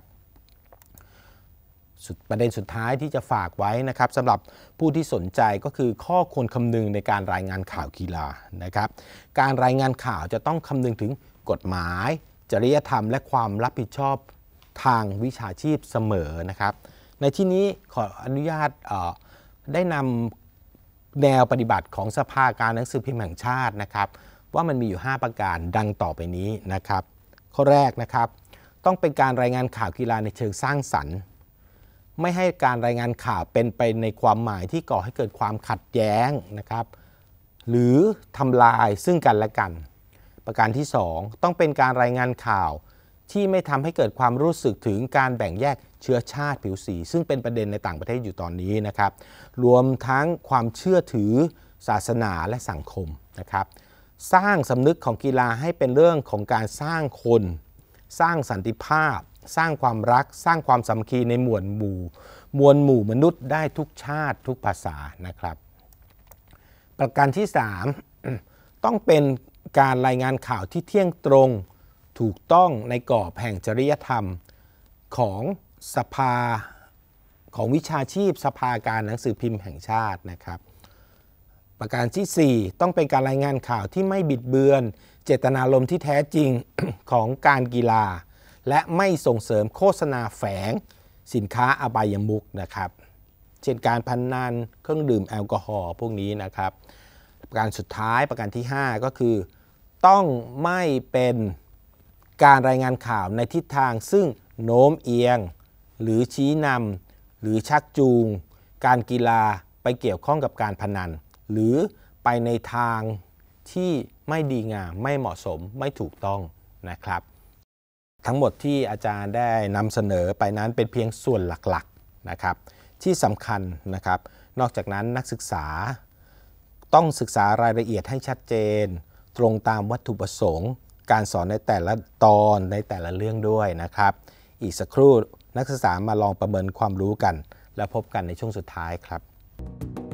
ประเด็นสุดท้ายที่จะฝากไว้นะครับสำหรับผู้ที่สนใจก็คือข้อควรคำนึงในการรายงานข่าวกีฬานะครับการรายงานข่าวจะต้องคำนึงถึงกฎหมาย จริยธรรม และความรับผิดชอบทางวิชาชีพเสมอนะครับในที่นี้ขออนุญาตได้นำแนวปฏิบัติของสภาการหนังสือพิมพ์แห่งชาตินะครับว่ามันมีอยู่ 5 ประการดังต่อไปนี้นะครับ ข้อแรกนะครับต้องเป็นการรายงานข่าวกีฬาในเชิงสร้างสรรค์ไม่ให้การรายงานข่าวเป็นไปในความหมายที่ก่อให้เกิดความขัดแย้งนะครับหรือทำลายซึ่งกันและกัน ประการที่ 2 ต้องเป็นการรายงานข่าวที่ไม่ทำให้เกิดความรู้สึกถึงการแบ่งแยกเชื้อชาติผิวสีซึ่งเป็นประเด็นในต่างประเทศอยู่ตอนนี้นะครับรวมทั้งความเชื่อถือศาสนาและสังคมนะครับสร้างสำนึกของกีฬาให้เป็นเรื่องของการสร้างคนสร้างสันติภาพสร้างความรักสร้างความสามัคคีในมวลหมู่มวลหมู่มนุษย์ได้ทุกชาติทุกภาษานะครับ ประการที่ 3 ต้องเป็นการรายงานข่าวที่เที่ยงตรง ถูกต้องในกรอบแห่งจริยธรรม ของสภาของวิชาชีพสภาการหนังสือพิมพ์แห่งชาตินะครับ ประการที่ 4 ต้องเป็นการรายงานข่าวที่ไม่บิดเบือน เจตนารมณ์ที่แท้จริงของการกีฬาและไม่ส่งเสริมโฆษณาแฝง สินค้าอบายมุกนะครับ เช่นการพันนานเครื่องดื่มแอลกอฮอล์พวกนี้นะครับประการสุดท้ายประการที่ 5 ก็คือต้องไม่เป็นการรายงานข่าวในทิศทางซึ่งโน้มเอียง หรือชี้นำหรือชักจูง การกีฬาไปเกี่ยวข้องกับการพนัน หรือไปในทางที่ไม่ดีงามไม่เหมาะสมไม่ถูกต้องนะครับทั้งหมดที่อาจารย์ได้นำเสนอไปนั้นเป็นเพียงส่วนหลักๆนะครับ ที่สำคัญนะครับ นอกจากนั้นนักศึกษาต้องศึกษารายละเอียดให้ชัดเจน ตรงตามวัตถุประสงค์ การสอนในแต่ละตอนในแต่ละเรื่องด้วยนะครับ อีกสักครู่นักศึกษามาลองประเมินความรู้กัน และพบกันในช่วงสุดท้ายครับ thank you